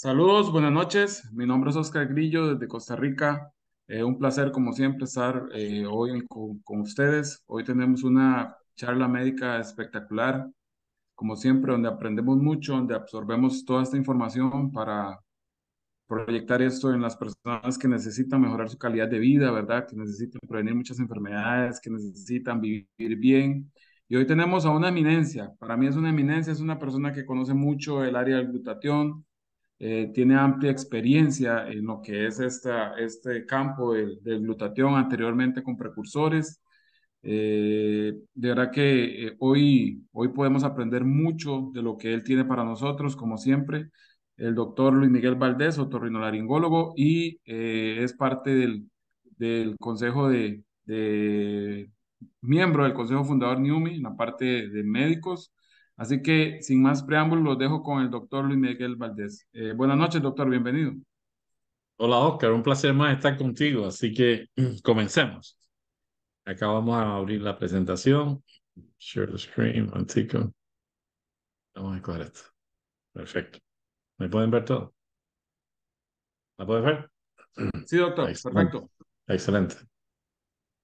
Saludos, buenas noches. Mi nombre es Oscar Grillo desde Costa Rica. Eh, un placer, como siempre, estar eh, hoy con, con, ustedes. Hoy tenemos una charla médica espectacular, como siempre, donde aprendemos mucho, donde absorbemos toda esta información para proyectar esto en las personas que necesitan mejorar su calidad de vida, ¿verdad? Que necesitan prevenir muchas enfermedades, que necesitan vivir bien. Y hoy tenemos a una eminencia. Para mí es una eminencia, es una persona que conoce mucho el área del glutatión, eh, tiene amplia experiencia en lo que es esta, este campo del, glutatión anteriormente con precursores. Eh, de verdad que eh, hoy, hoy podemos aprender mucho de lo que él tiene para nosotros, como siempre. El doctor Luis Miguel Valdés, otorrinolaringólogo, y es parte del, del consejo de, de, miembro del consejo fundador Niumi en la parte de médicos. Así que, sin más preámbulos, los dejo con el doctor Luis Miguel Valdés. Eh, buenas noches, doctor, bienvenido. Hola, Oscar, un placer más estar contigo, así que comencemos. Acá vamos a abrir la presentación. Share the screen, Antico. Vamos a escoger esto. Perfecto. ¿Me pueden ver todo? ¿La puedes ver? Sí, doctor, perfecto. Excelente.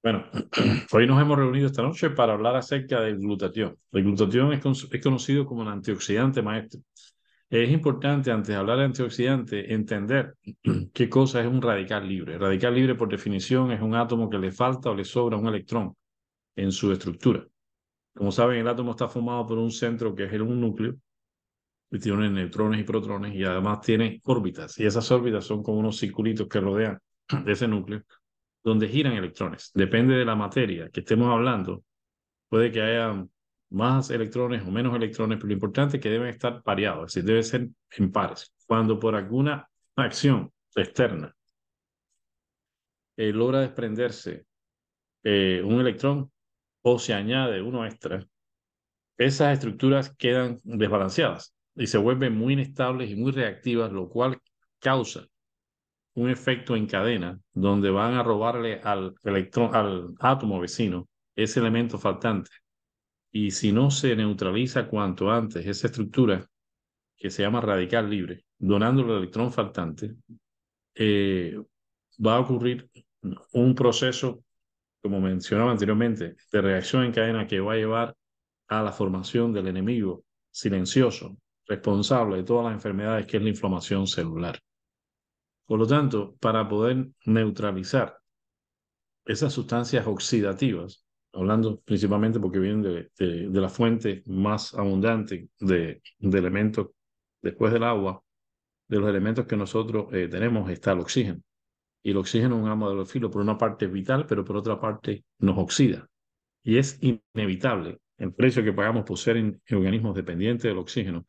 Bueno, hoy nos hemos reunido esta noche para hablar acerca del glutatión. El glutatión es, conocido como el antioxidante maestro. Es importante, antes de hablar de antioxidante, entender qué cosa es un radical libre. radical libre, por definición, es un átomo que le falta o le sobra un electrón en su estructura. Como saben, el átomo está formado por un centro que es el un núcleo, y tiene neutrones y protones, y además tiene órbitas, y esas órbitas son como unos circulitos que rodean de ese núcleo donde giran electrones. Depende de la materia que estemos hablando. Puede que haya más electrones o menos electrones, pero lo importante es que deben estar pareados, es decir, deben ser en pares. Cuando por alguna acción externa eh, logra desprenderse eh, un electrón o se añade uno extra, esas estructuras quedan desbalanceadas y se vuelven muy inestables y muy reactivas, lo cual causa un efecto en cadena donde van a robarle al, electrón, al átomo vecino ese elemento faltante. Y si no se neutraliza cuanto antes esa estructura que se llama radical libre, donándole el electrón faltante, eh, va a ocurrir un proceso, como mencionaba anteriormente, de reacción en cadena que va a llevar a la formación del enemigo silencioso, responsable de todas las enfermedades que es la inflamación celular. Por lo tanto, para poder neutralizar esas sustancias oxidativas, hablando principalmente porque vienen de, la fuente más abundante de, elementos después del agua, de los elementos que nosotros eh, tenemos está el oxígeno. Y el oxígeno es un amo los filo, por una parte es vital, pero por otra parte nos oxida. Y es inevitable el precio que pagamos por ser organismos dependientes del oxígeno,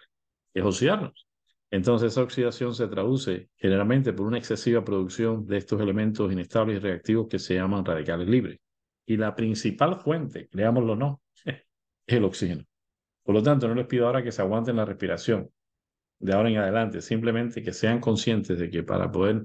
es oxidarnos. Entonces esa oxidación se traduce generalmente por una excesiva producción de estos elementos inestables y reactivos que se llaman radicales libres. Y la principal fuente, creámoslo o no, es el oxígeno. Por lo tanto, no les pido ahora que se aguanten la respiración de ahora en adelante, simplemente que sean conscientes de que para poder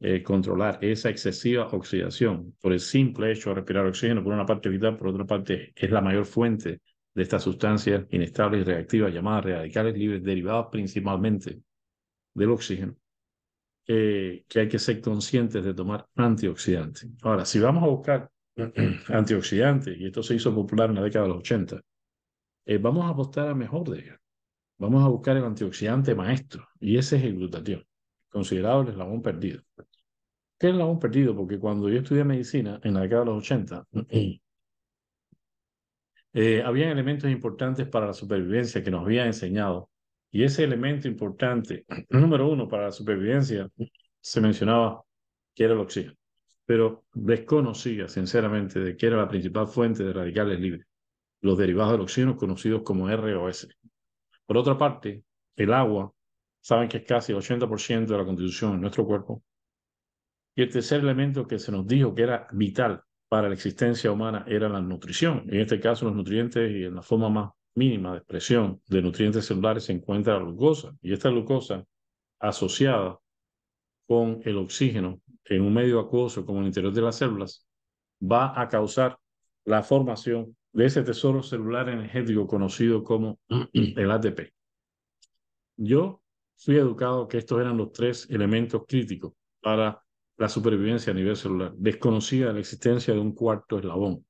eh, controlar esa excesiva oxidación por el simple hecho de respirar oxígeno, por una parte vital, por otra parte es la mayor fuente de estas sustancias inestables y reactivas llamadas radicales libres, derivadas principalmente del oxígeno, eh, que hay que ser conscientes de tomar antioxidantes. Ahora, si vamos a buscar antioxidantes, y esto se hizo popular en la década de los 80, eh, vamos a apostar a mejor de ellos. Vamos a buscar el antioxidante maestro, y ese es el glutatión, considerado el eslabón perdido. ¿Qué es el eslabón perdido? Porque cuando yo estudié medicina en la década de los 80, Había eh, habían elementos importantes para la supervivencia que nos habían enseñado. Y ese elemento importante, número uno, para la supervivencia, se mencionaba que era el oxígeno. Pero desconocía, sinceramente, de que era la principal fuente de radicales libres, los derivados del oxígeno conocidos como ROS. Por otra parte, el agua, saben que es casi el 80% de la constitución en nuestro cuerpo. Y el tercer elemento que se nos dijo que era vital para la existencia humana era la nutrición. En este caso, los nutrientes y en la forma más mínima de expresión de nutrientes celulares se encuentra la glucosa. Y esta glucosa asociada con el oxígeno en un medio acuoso como el interior de las células va a causar la formación de ese tesoro celular energético conocido como el ATP. Yo fui educado que estos eran los tres elementos críticos para la supervivencia a nivel celular. Desconocida la existencia de un cuarto eslabón,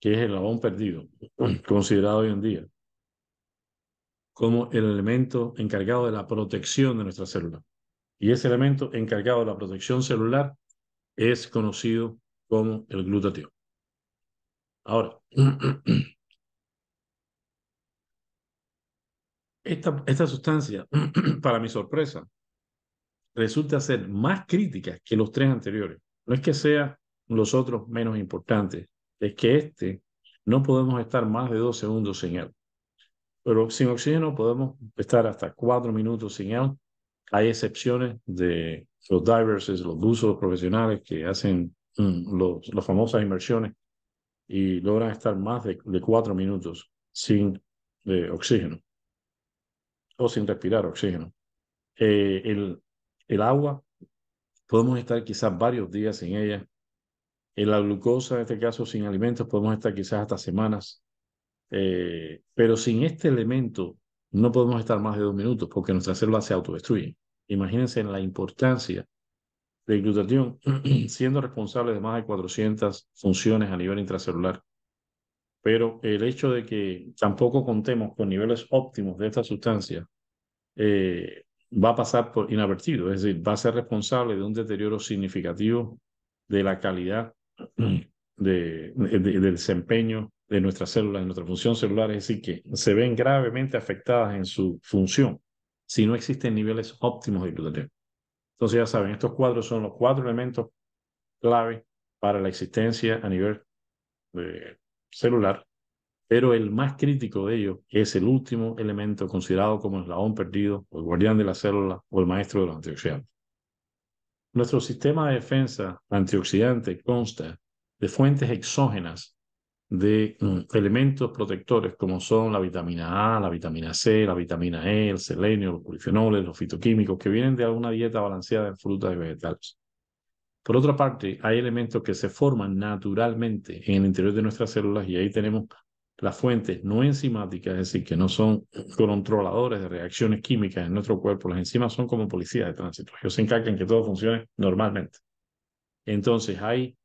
que es el eslabón perdido, considerado hoy en día como el elemento encargado de la protección de nuestra célula. Y ese elemento encargado de la protección celular es conocido como el glutatión. Ahora, esta, esta sustancia, para mi sorpresa, resulta ser más crítica que los tres anteriores. No es que sean los otros menos importantes, es que este no podemos estar más de dos segundos sin él. Pero sin oxígeno podemos estar hasta cuatro minutos sin él. Hay excepciones de los divers, los buzos profesionales que hacen mm, los, las famosas inmersiones y logran estar más de, cuatro minutos sin de eh, oxígeno o sin respirar oxígeno. Eh, el, el agua, podemos estar quizás varios días sin ella. En la glucosa, en este caso, sin alimentos, podemos estar quizás hasta semanas. Eh, pero sin este elemento no podemos estar más de dos minutos porque nuestras células se autodestruyen. Imagínense la importancia del glutatión siendo responsable de más de 400 funciones a nivel intracelular. Pero el hecho de que tampoco contemos con niveles óptimos de esta sustancia eh, va a pasar por inadvertido, es decir, va a ser responsable de un deterioro significativo de la calidad de, del desempeño de nuestras células, de nuestra función celular, es decir, que se ven gravemente afectadas en su función si no existen niveles óptimos de glutatión. Entonces ya saben, estos cuadros son los cuatro elementos clave para la existencia a nivel eh, celular pero el más crítico de ellos es el último elemento considerado como el eslabón perdido, o el guardián de la célula, o el maestro de los antioxidantes. Nuestro sistema de defensa antioxidante consta de fuentes exógenas de mm, elementos protectores como son la vitamina A, la vitamina C, la vitamina E, el selenio, los polifenoles, los fitoquímicos que vienen de alguna dieta balanceada en frutas y vegetales. Por otra parte, hay elementos que se forman naturalmente en el interior de nuestras células y ahí tenemos las fuentes no enzimáticas, es decir, que no son controladores de reacciones químicas en nuestro cuerpo, las enzimas son como policías de tránsito. Ellos se encargan que todo funcione normalmente. Entonces hay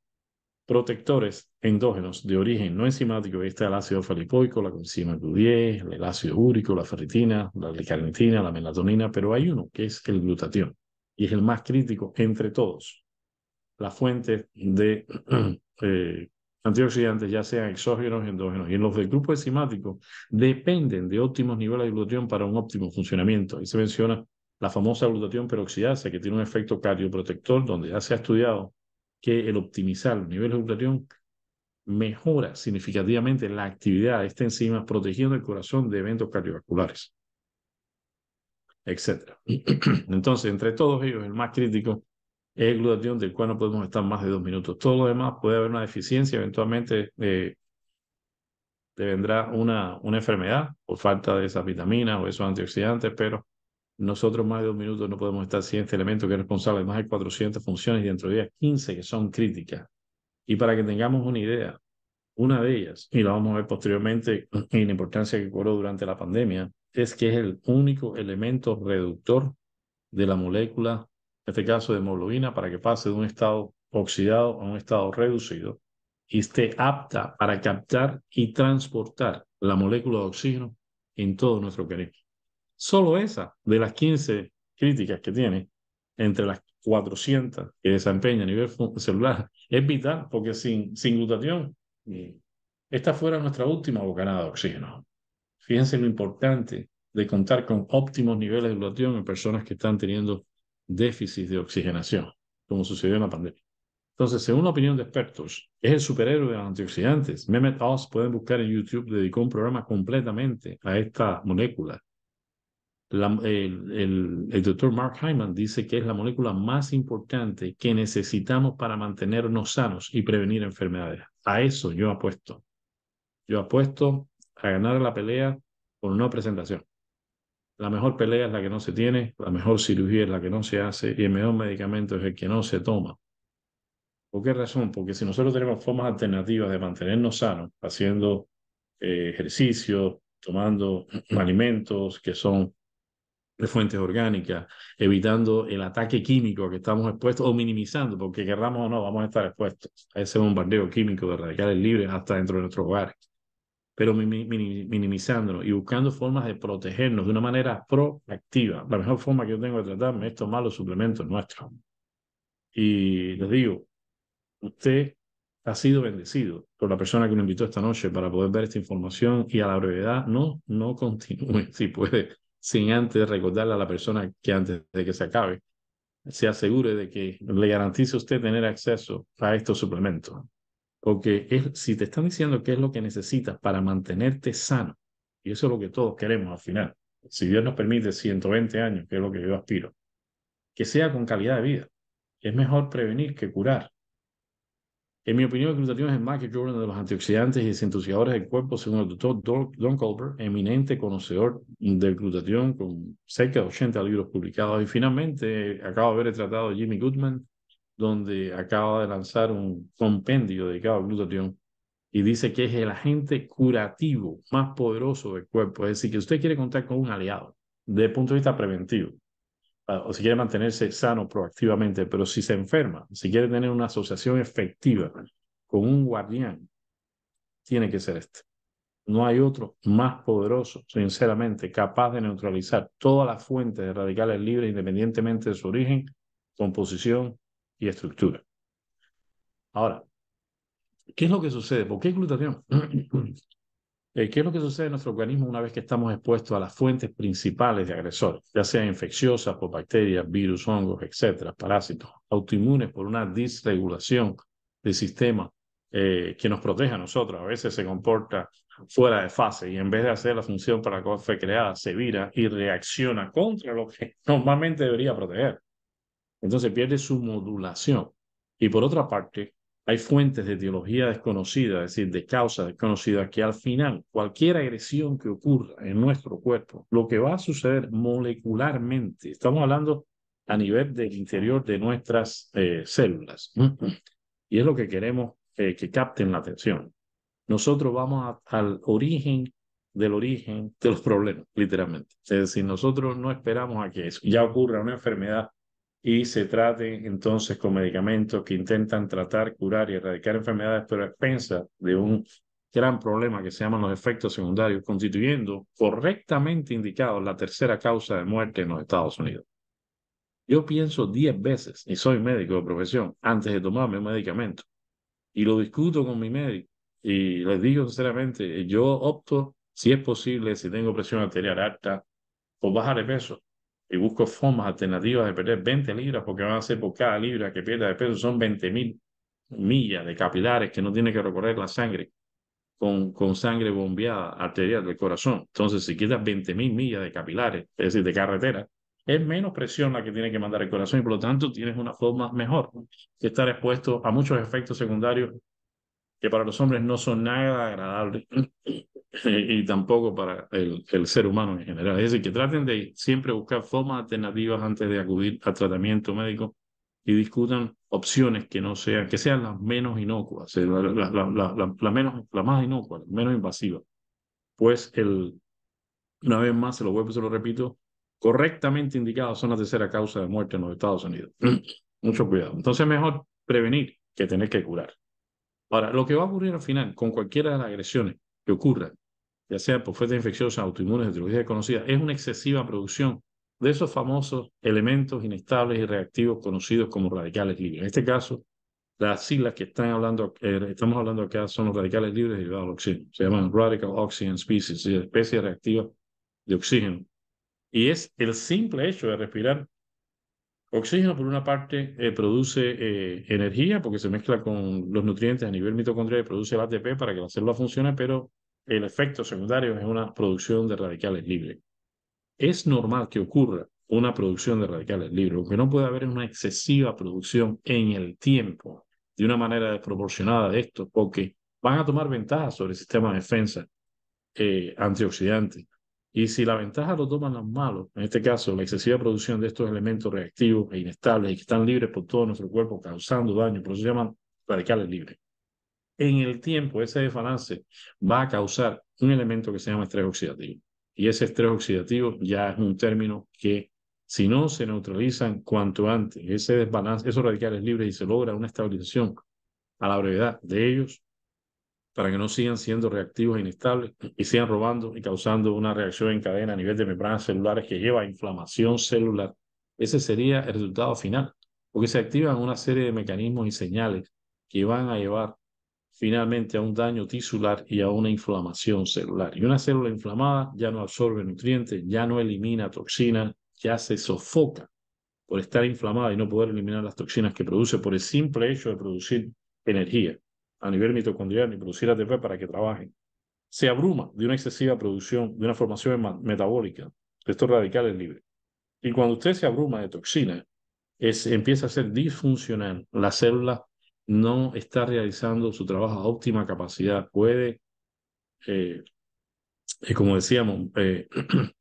protectores endógenos de origen no enzimático. está el ácido falipoico, la coenzima Q10, el ácido úrico, la ferritina, la licarnitina, la melatonina, pero hay uno que es el glutatión y es el más crítico entre todos. la fuente de eh, antioxidantes, ya sean exógenos y endógenos. Y en los del grupo enzimático dependen de óptimos niveles de glutatión para un óptimo funcionamiento. Ahí se menciona la famosa glutatión peroxidasa, que tiene un efecto cardioprotector, donde ya se ha estudiado que el optimizar los niveles de glutatión mejora significativamente la actividad de esta enzima, protegiendo el corazón de eventos cardiovasculares, etc. Entonces, entre todos ellos, el más crítico es el glutatión del cual no podemos estar más de dos minutos. Todo lo demás puede haber una deficiencia, eventualmente eh, te vendrá una, una enfermedad por falta de esas vitaminas o esos antioxidantes, pero nosotros más de dos minutos no podemos estar sin este elemento que es responsable de más de 400 funciones y dentro de ellas 15 que son críticas. Y para que tengamos una idea, una de ellas, y la vamos a ver posteriormente en la importancia que cobró durante la pandemia, es que es el único elemento reductor de la molécula en este caso de hemoglobina, para que pase de un estado oxidado a un estado reducido y esté apta para captar y transportar la molécula de oxígeno en todo nuestro organismo. Solo esa de las 15 críticas que tiene, entre las 400 que desempeña a nivel celular, es vital porque sin, sin glutatión, esta fuera nuestra última bocanada de oxígeno. Fíjense lo importante de contar con óptimos niveles de glutatión en personas que están teniendo déficit de oxigenación, como sucedió en la pandemia. Entonces, según la opinión de expertos, es el superhéroe de los antioxidantes. Mehmet Oz, pueden buscar en YouTube, dedicó un programa completamente a esta molécula. el, doctor Mark Hyman dice que es la molécula más importante que necesitamos para mantenernos sanos y prevenir enfermedades. A eso yo apuesto. Yo apuesto a ganar la pelea con una presentación. La mejor pelea es la que no se tiene, la mejor cirugía es la que no se hace y el mejor medicamento es el que no se toma. ¿Por qué razón? Porque si nosotros tenemos formas alternativas de mantenernos sanos, haciendo eh, ejercicio, tomando alimentos que son de fuentes orgánicas, evitando el ataque químico que estamos expuestos o minimizando, porque querramos o no, vamos a estar expuestos a ese bombardeo químico de radicales libres hasta dentro de nuestros hogares pero minimizándonos y buscando formas de protegernos de una manera proactiva. La mejor forma que yo tengo de tratarme es tomar los suplementos nuestros. Y les digo, usted ha sido bendecido por la persona que lo invitó esta noche para poder ver esta información y a la brevedad no, no continúe, si puede, sin antes recordarle a la persona que antes de que se acabe, se asegure de que le garantice usted tener acceso a estos suplementos. Porque es, si te están diciendo qué es lo que necesitas para mantenerte sano, y eso es lo que todos queremos al final, si Dios nos permite 120 años, que es lo que yo aspiro, que sea con calidad de vida. Es mejor prevenir que curar. En mi opinión, el glutatión es el más que uno de los antioxidantes y desintoxicadores del cuerpo, según el doctor Don Colbert, eminente conocedor del glutatión, con cerca de 80 libros publicados. Y finalmente, acabo de ver el tratado de Jimmy Goodman, donde acaba de lanzar un compendio dedicado a glutatión y dice que es el agente curativo más poderoso del cuerpo. Es decir, que usted quiere contar con un aliado desde el punto de vista preventivo, ah, o si quiere mantenerse sano proactivamente, pero si se enferma, si quiere tener una asociación efectiva con un guardián, tiene que ser este. No hay otro más poderoso, sinceramente, capaz de neutralizar todas las fuentes de radicales libres independientemente de su origen, composición, y estructura. Ahora, ¿qué es lo que sucede? ¿Por qué glutatión? Eh, ¿Qué es lo que sucede en nuestro organismo una vez que estamos expuestos a las fuentes principales de agresores, ya sean infecciosas por bacterias, virus, hongos, etcétera, parásitos, autoinmunes por una disregulación del sistema eh, que nos protege a nosotros? A veces se comporta fuera de fase y en vez de hacer la función para la fue creada, se vira y reacciona contra lo que normalmente debería proteger. Entonces pierde su modulación. Y por otra parte, hay fuentes de etiología desconocida, es decir, de causa desconocidas, que al final cualquier agresión que ocurra en nuestro cuerpo, lo que va a suceder molecularmente, estamos hablando a nivel del interior de nuestras eh, células, y es lo que queremos eh, que capten la atención. Nosotros vamos al origen del origen de los problemas, literalmente. Es decir, nosotros no esperamos a que eso ya ocurra una enfermedad y se traten entonces con medicamentos que intentan tratar, curar y erradicar enfermedades, pero a expensas de un gran problema que se llaman los efectos secundarios, constituyendo correctamente indicado la tercera causa de muerte en los Estados Unidos. Yo pienso diez veces, y soy médico de profesión, antes de tomarme un medicamento. Y lo discuto con mi médico. Y les digo sinceramente, yo opto, si es posible, si tengo presión arterial alta, por bajar de peso y busco formas alternativas de perder 20 libras, porque van a ser por cada libra que pierda de peso, son 20.000 millas de capilares que no tiene que recorrer la sangre con, con sangre bombeada arterial del corazón. Entonces, si quitas 20.000 millas de capilares, es decir, de carretera, es menos presión la que tiene que mandar el corazón y por lo tanto tienes una forma mejor que estar expuesto a muchos efectos secundarios que para los hombres no son nada agradables y tampoco para el, el, ser humano en general. Es decir, que traten de siempre buscar formas alternativas antes de acudir a tratamiento médico y discutan opciones que no sean, que sean las menos inocuas, eh, la, menos, la más inocua, la menos invasiva. Pues el, una vez más, se lo vuelvo se lo repito, correctamente indicadas son la tercera causa de muerte en los Estados Unidos. Mucho cuidado. Entonces es mejor prevenir que tener que curar. Ahora, lo que va a ocurrir al final con cualquiera de las agresiones que ocurran, ya sea por fuentes infecciosas, autoinmunes, etiología desconocida, es una excesiva producción de esos famosos elementos inestables y reactivos conocidos como radicales libres. En este caso, las siglas que están hablando, eh, estamos hablando acá son los radicales libres derivados del oxígeno. Se llaman radical oxygen species, especies reactivas de oxígeno. Y es el simple hecho de respirar Oxígeno, por una parte, eh, produce eh, energía porque se mezcla con los nutrientes a nivel mitocondrial y produce el ATP para que la célula funcione, pero el efecto secundario es una producción de radicales libres. Es normal que ocurra una producción de radicales libres. Lo que no puede haber es una excesiva producción en el tiempo, de una manera desproporcionada de esto, porque van a tomar ventaja sobre el sistema de defensa antioxidantes. Eh, antioxidante y si la ventaja lo toman los malos, en este caso la excesiva producción de estos elementos reactivos e inestables y que están libres por todo nuestro cuerpo causando daño, por eso se llaman radicales libres. En el tiempo ese desbalance va a causar un elemento que se llama estrés oxidativo. Y ese estrés oxidativo ya es un término que si no se neutralizan cuanto antes ese desbalance, esos radicales libres y se logra una estabilización a la brevedad de ellos, para que no sigan siendo reactivos e inestables y sigan robando y causando una reacción en cadena a nivel de membranas celulares que lleva a inflamación celular. Ese sería el resultado final, porque se activan una serie de mecanismos y señales que van a llevar finalmente a un daño tisular y a una inflamación celular. Y una célula inflamada ya no absorbe nutrientes, ya no elimina toxinas, ya se sofoca por estar inflamada y no poder eliminar las toxinas que produce por el simple hecho de producir energía a nivel mitocondrial ni producir ATP para que trabajen. Se abruma de una excesiva producción, de una formación metabólica de estos radicales libres. Y cuando usted se abruma de toxinas, es, empieza a ser disfuncional. La célula no está realizando su trabajo a óptima capacidad. Puede, eh, eh, como decíamos, eh,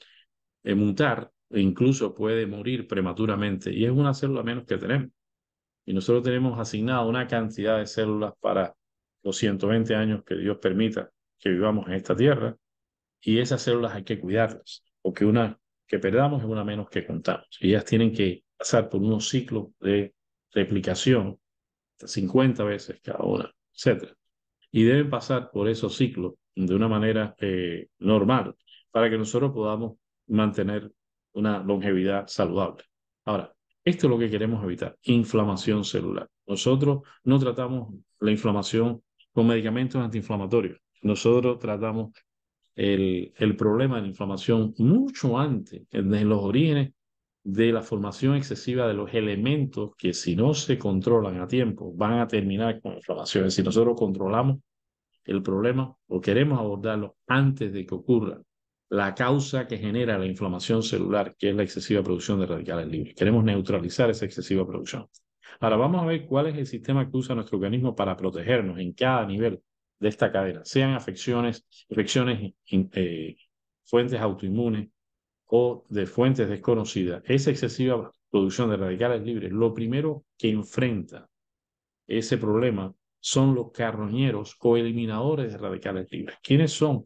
mutar e incluso puede morir prematuramente. Y es una célula menos que tenemos. Y nosotros tenemos asignada una cantidad de células para los 120 años que Dios permita que vivamos en esta tierra, y esas células hay que cuidarlas, porque una que perdamos es una menos que contamos. ellas tienen que pasar por unos ciclos de replicación, 50 veces cada una, etc. Y deben pasar por esos ciclos de una manera eh, normal para que nosotros podamos mantener una longevidad saludable. Ahora, esto es lo que queremos evitar, inflamación celular. Nosotros no tratamos la inflamación con medicamentos antiinflamatorios. Nosotros tratamos el, el problema de la inflamación mucho antes, desde los orígenes de la formación excesiva de los elementos que si no se controlan a tiempo van a terminar con inflamación. Si nosotros controlamos el problema o queremos abordarlo antes de que ocurra la causa que genera la inflamación celular, que es la excesiva producción de radicales libres. Queremos neutralizar esa excesiva producción. Ahora vamos a ver cuál es el sistema que usa nuestro organismo para protegernos en cada nivel de esta cadena, sean afecciones, infecciones, eh, fuentes autoinmunes o de fuentes desconocidas. Esa excesiva producción de radicales libres, lo primero que enfrenta ese problema son los carroñeros o eliminadores de radicales libres. ¿Quiénes son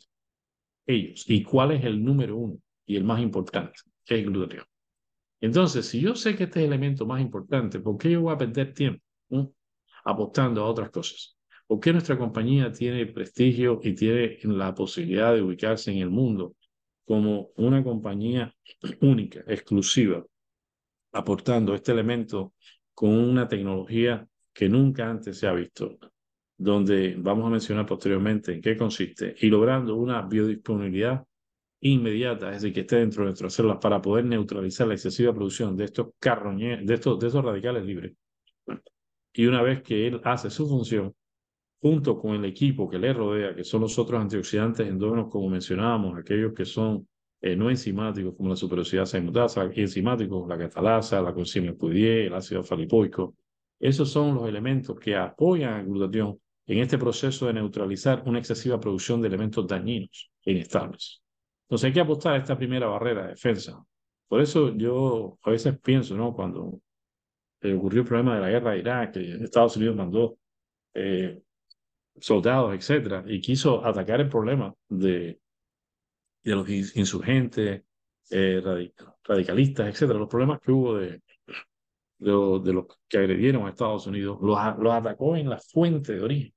ellos? ¿Y cuál es el número uno y el más importante? El glutatión. Entonces, si yo sé que este es el elemento más importante, ¿por qué yo voy a perder tiempo apostando a otras cosas? ¿Por qué nuestra compañía tiene prestigio y tiene la posibilidad de ubicarse en el mundo como una compañía única, exclusiva, aportando este elemento con una tecnología que nunca antes se ha visto, donde vamos a mencionar posteriormente en qué consiste, y logrando una biodisponibilidad inmediata, es decir, que esté dentro de nuestras células para poder neutralizar la excesiva producción de estos de estos, de esos radicales libres. Y una vez que él hace su función, junto con el equipo que le rodea, que son los otros antioxidantes endógenos, como mencionábamos, aquellos que son eh, no enzimáticos, como la superoxidasa y enzimáticos, la catalasa, la coenzima q el ácido falipoico. Esos son los elementos que apoyan a glutatión en este proceso de neutralizar una excesiva producción de elementos dañinos e inestables. Entonces hay que apostar a esta primera barrera, de defensa. Por eso yo a veces pienso, ¿no? Cuando eh, ocurrió el problema de la guerra de Irak, Estados Unidos mandó eh, soldados, etcétera, y quiso atacar el problema de, los insurgentes, eh, radicalistas, etcétera, los problemas que hubo de, de, los que agredieron a Estados Unidos, los atacó en la fuente de origen.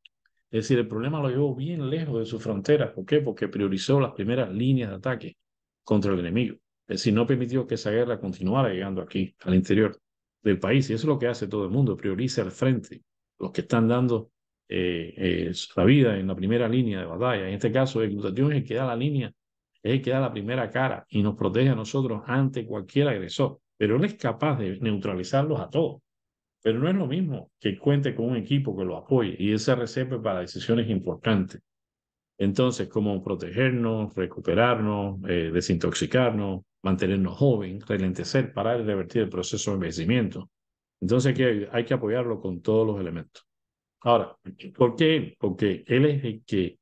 Es decir, el problema lo llevó bien lejos de sus fronteras. ¿Por qué? Porque priorizó las primeras líneas de ataque contra el enemigo. Es decir, no permitió que esa guerra continuara llegando aquí, al interior del país. Y eso es lo que hace todo el mundo, prioriza al frente, los que están dando eh, eh, la vida en la primera línea de batalla. En este caso, el es el que da la línea, es el que da la primera cara y nos protege a nosotros ante cualquier agresor. Pero él es capaz de neutralizarlos a todos. Pero no es lo mismo que cuente con un equipo que lo apoye y esa reserva para decisiones importantes. Entonces, cómo protegernos, recuperarnos, eh, desintoxicarnos, mantenernos joven, relentecer, parar y revertir el proceso de envejecimiento. Entonces, que hay que apoyarlo con todos los elementos. Ahora, ¿por qué Porque él es el que,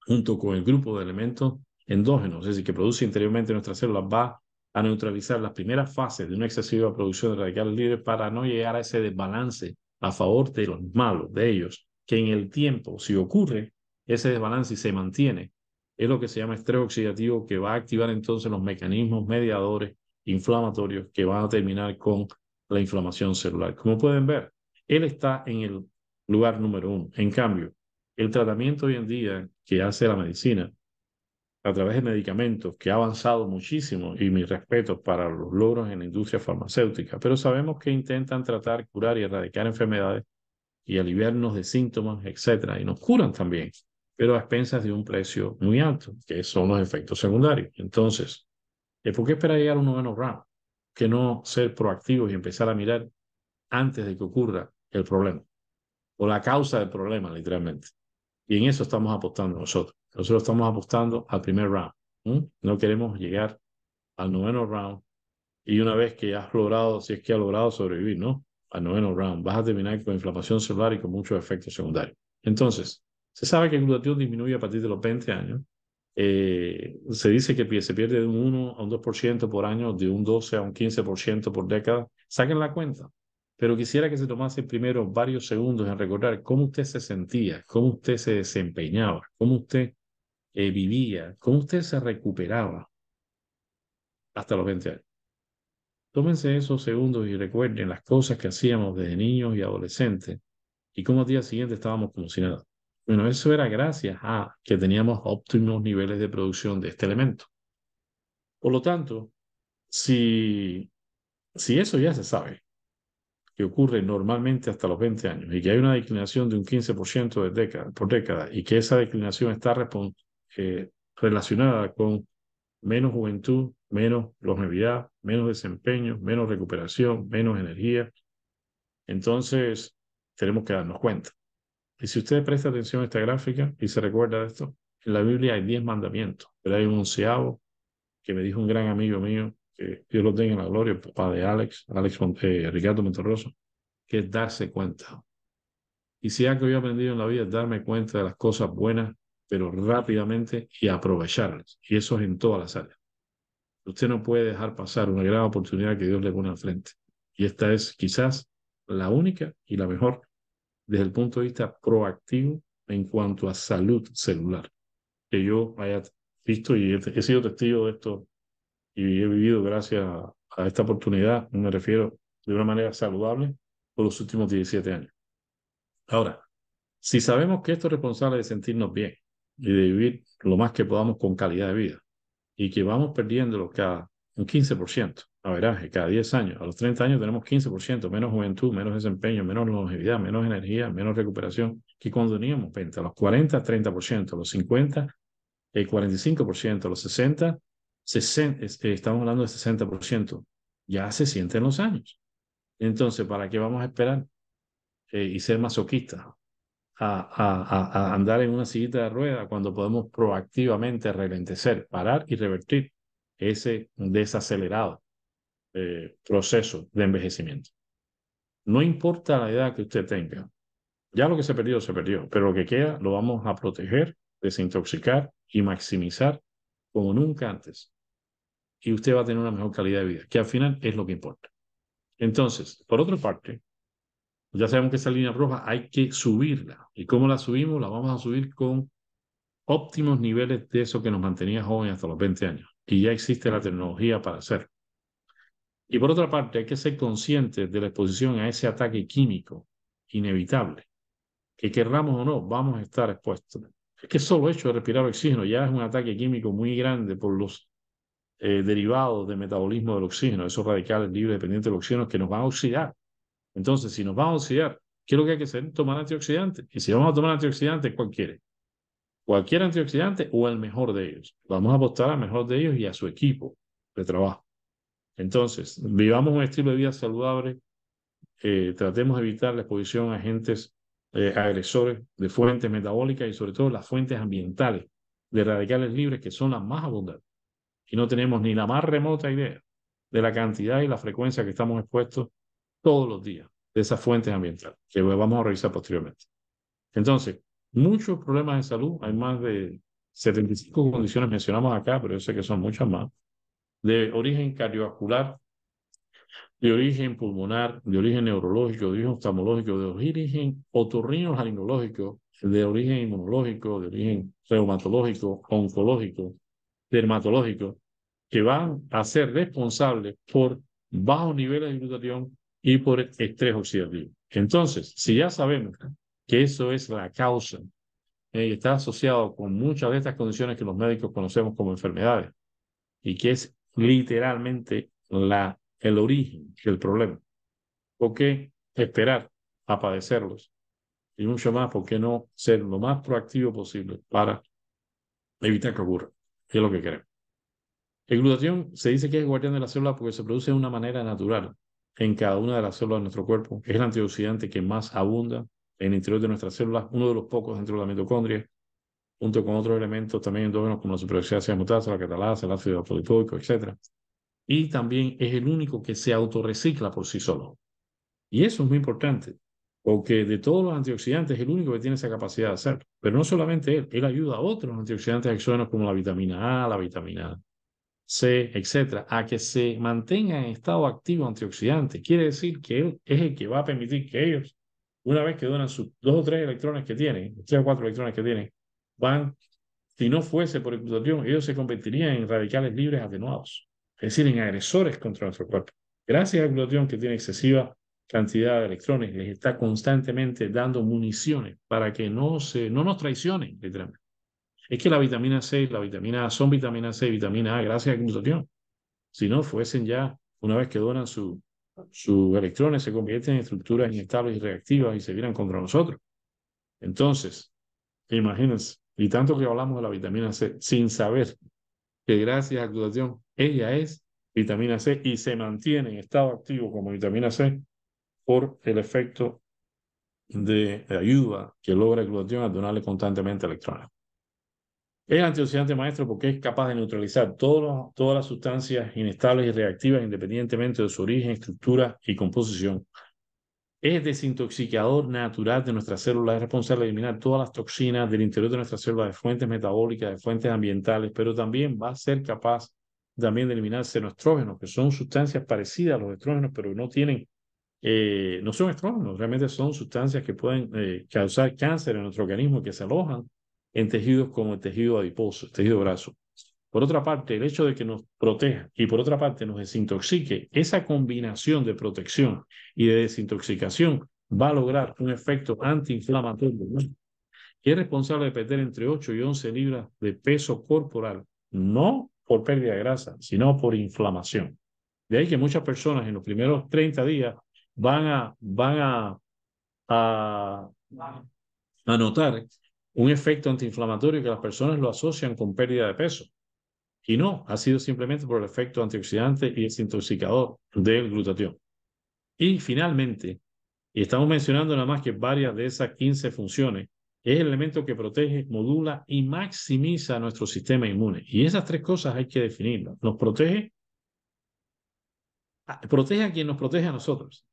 junto con el grupo de elementos endógenos, es decir, que produce interiormente nuestras células, va a neutralizar las primeras fases de una excesiva producción de radicales libres para no llegar a ese desbalance a favor de los malos, de ellos, que en el tiempo, si ocurre ese desbalance y se mantiene, es lo que se llama estrés oxidativo que va a activar entonces los mecanismos mediadores inflamatorios que van a terminar con la inflamación celular. Como pueden ver, él está en el lugar número uno. En cambio, el tratamiento hoy en día que hace la medicina a través de medicamentos, que ha avanzado muchísimo, y mi respeto para los logros en la industria farmacéutica, pero sabemos que intentan tratar, curar y erradicar enfermedades y aliviarnos de síntomas, etcétera, y nos curan también, pero a expensas de un precio muy alto, que son los efectos secundarios. Entonces, eh, ¿por qué esperar llegar a un nuevo round? Que no ser proactivos y empezar a mirar antes de que ocurra el problema, o la causa del problema, literalmente. Y en eso estamos apostando nosotros. Nosotros estamos apostando al primer round. No queremos llegar al noveno round. Y una vez que has logrado, si es que has logrado sobrevivir, ¿no? Al noveno round, vas a terminar con inflamación celular y con muchos efectos secundarios. Entonces, se sabe que el glutatión disminuye a partir de los 20 años. Eh, se dice que se pierde de un 1 a un 2% por año, de un 12 a un 15% por década. Saquen la cuenta. Pero quisiera que se tomase primero varios segundos en recordar cómo usted se sentía, cómo usted se desempeñaba, cómo usted eh, vivía, cómo usted se recuperaba hasta los 20 años. Tómense esos segundos y recuerden las cosas que hacíamos desde niños y adolescentes y cómo al día siguiente estábamos como si nada. Bueno, eso era gracias a que teníamos óptimos niveles de producción de este elemento. Por lo tanto, si, si eso ya se sabe, que ocurre normalmente hasta los 20 años y que hay una declinación de un 15% de década, por década y que esa declinación está eh, relacionada con menos juventud, menos longevidad, menos desempeño, menos recuperación, menos energía. Entonces, tenemos que darnos cuenta. Y si usted presta atención a esta gráfica y se recuerda de esto, en la Biblia hay diez mandamientos, pero hay un onceavo que me dijo un gran amigo mío, que Dios lo tenga en la gloria, el papá de Alex, Alex eh, Ricardo Monterroso, que es darse cuenta. Y si algo yo he aprendido en la vida es darme cuenta de las cosas buenas pero rápidamente y aprovecharlos. Y eso es en todas las áreas. Usted no puede dejar pasar una gran oportunidad que Dios le pone al frente. Y esta es quizás la única y la mejor desde el punto de vista proactivo en cuanto a salud celular. Que yo haya visto y he, he sido testigo de esto y he vivido gracias a esta oportunidad, me refiero de una manera saludable, por los últimos 17 años. Ahora, si sabemos que esto es responsable de sentirnos bien, y de vivir lo más que podamos con calidad de vida. Y que vamos perdiéndolo cada un 15%, a veraje, cada 10 años. A los 30 años tenemos 15%, menos juventud, menos desempeño, menos longevidad, menos energía, menos recuperación que cuando teníamos 20. A los 40, 30%, a los 50, el 45%, a los 60, 60 eh, estamos hablando de 60%. Ya se sienten los años. Entonces, ¿para qué vamos a esperar eh, y ser masoquistas? a, andar en una sillita de rueda cuando podemos proactivamente relentecer, parar y revertir ese desacelerado eh, proceso de envejecimiento. No importa la edad que usted tenga, ya lo que se perdió, se perdió, pero lo que queda lo vamos a proteger, desintoxicar y maximizar como nunca antes. Y usted va a tener una mejor calidad de vida, que al final es lo que importa. Entonces, por otra parte, pues ya sabemos que esa línea roja hay que subirla. ¿Y cómo la subimos? La vamos a subir con óptimos niveles de eso que nos mantenía jóvenes hasta los 20 años. Y ya existe la tecnología para hacerlo. Y por otra parte, hay que ser conscientes de la exposición a ese ataque químico inevitable. Que querramos o no, vamos a estar expuestos. Es que solo hecho de respirar oxígeno ya es un ataque químico muy grande por los eh, derivados del metabolismo del oxígeno, esos radicales libres dependientes del oxígeno que nos van a oxidar entonces, si nos vamos a oxidar, ¿qué lo que hay que hacer? Tomar antioxidantes. Y si vamos a tomar antioxidantes, ¿cuál quiere? Cualquier antioxidante o el mejor de ellos. Vamos a apostar al mejor de ellos y a su equipo de trabajo. Entonces, vivamos un estilo de vida saludable, eh, tratemos de evitar la exposición a agentes eh, agresores de fuentes metabólicas y sobre todo las fuentes ambientales de radicales libres que son las más abundantes. Y no tenemos ni la más remota idea de la cantidad y la frecuencia que estamos expuestos todos los días de esas fuentes ambientales, que vamos a revisar posteriormente. Entonces, muchos problemas de salud, hay más de 75 condiciones mencionamos acá, pero yo sé que son muchas más, de origen cardiovascular, de origen pulmonar, de origen neurológico, de origen oftalmológico, de origen otorrinolaringológico, de origen inmunológico, de origen reumatológico, oncológico, dermatológico, que van a ser responsables por bajos niveles de glutatión, y por estrés oxidativo. Entonces, si ya sabemos que eso es la causa y eh, está asociado con muchas de estas condiciones que los médicos conocemos como enfermedades y que es literalmente la, el origen del problema, ¿por qué esperar a padecerlos? Y mucho más, ¿por qué no ser lo más proactivo posible para evitar que ocurra? es lo que queremos. El glutatión se dice que es guardián de la célula porque se produce de una manera natural en cada una de las células de nuestro cuerpo. Es el antioxidante que más abunda en el interior de nuestras células, uno de los pocos dentro de la mitocondria, junto con otros elementos también endógenos como la superoxidasa mutasa, la catalasa, el ácido apolipoico, etc. Y también es el único que se autorrecicla por sí solo. Y eso es muy importante, porque de todos los antioxidantes es el único que tiene esa capacidad de hacerlo. Pero no solamente él, él ayuda a otros antioxidantes exógenos como la vitamina A, la vitamina A. C, etcétera, a que se mantenga en estado activo antioxidante. Quiere decir que es el que va a permitir que ellos, una vez que donan sus dos o tres electrones que tienen, tres o cuatro electrones que tienen, van, si no fuese por el glutatión, ellos se convertirían en radicales libres atenuados, es decir, en agresores contra nuestro cuerpo. Gracias al glutatión que tiene excesiva cantidad de electrones, les está constantemente dando municiones para que no, se, no nos traicionen, literalmente es que la vitamina C y la vitamina A son vitamina C y vitamina A gracias a la Si no, fuesen ya, una vez que donan sus su electrones, se convierten en estructuras inestables y reactivas y se viran contra nosotros. Entonces, imagínense, y tanto que hablamos de la vitamina C, sin saber que gracias a la ella es vitamina C y se mantiene en estado activo como vitamina C por el efecto de ayuda que logra la a al donarle constantemente electrones. Es antioxidante maestro porque es capaz de neutralizar todas todas las sustancias inestables y reactivas independientemente de su origen, estructura y composición. Es desintoxicador natural de nuestras células, es responsable de eliminar todas las toxinas del interior de nuestras células, de fuentes metabólicas, de fuentes ambientales, pero también va a ser capaz también de eliminar estrógenos que son sustancias parecidas a los estrógenos, pero no tienen, eh, no son estrógenos, realmente son sustancias que pueden eh, causar cáncer en nuestro organismo, que se alojan en tejidos como el tejido adiposo, el tejido graso. Por otra parte, el hecho de que nos proteja y por otra parte nos desintoxique, esa combinación de protección y de desintoxicación va a lograr un efecto antiinflamatorio. ¿no? es responsable de perder entre 8 y 11 libras de peso corporal, no por pérdida de grasa, sino por inflamación. De ahí que muchas personas en los primeros 30 días van a, van a, a, a notar un efecto antiinflamatorio que las personas lo asocian con pérdida de peso. Y no, ha sido simplemente por el efecto antioxidante y desintoxicador del glutatión. Y finalmente, y estamos mencionando nada más que varias de esas 15 funciones, es el elemento que protege, modula y maximiza nuestro sistema inmune. Y esas tres cosas hay que definirlas. Nos protege, ah, protege a quien nos protege a nosotros.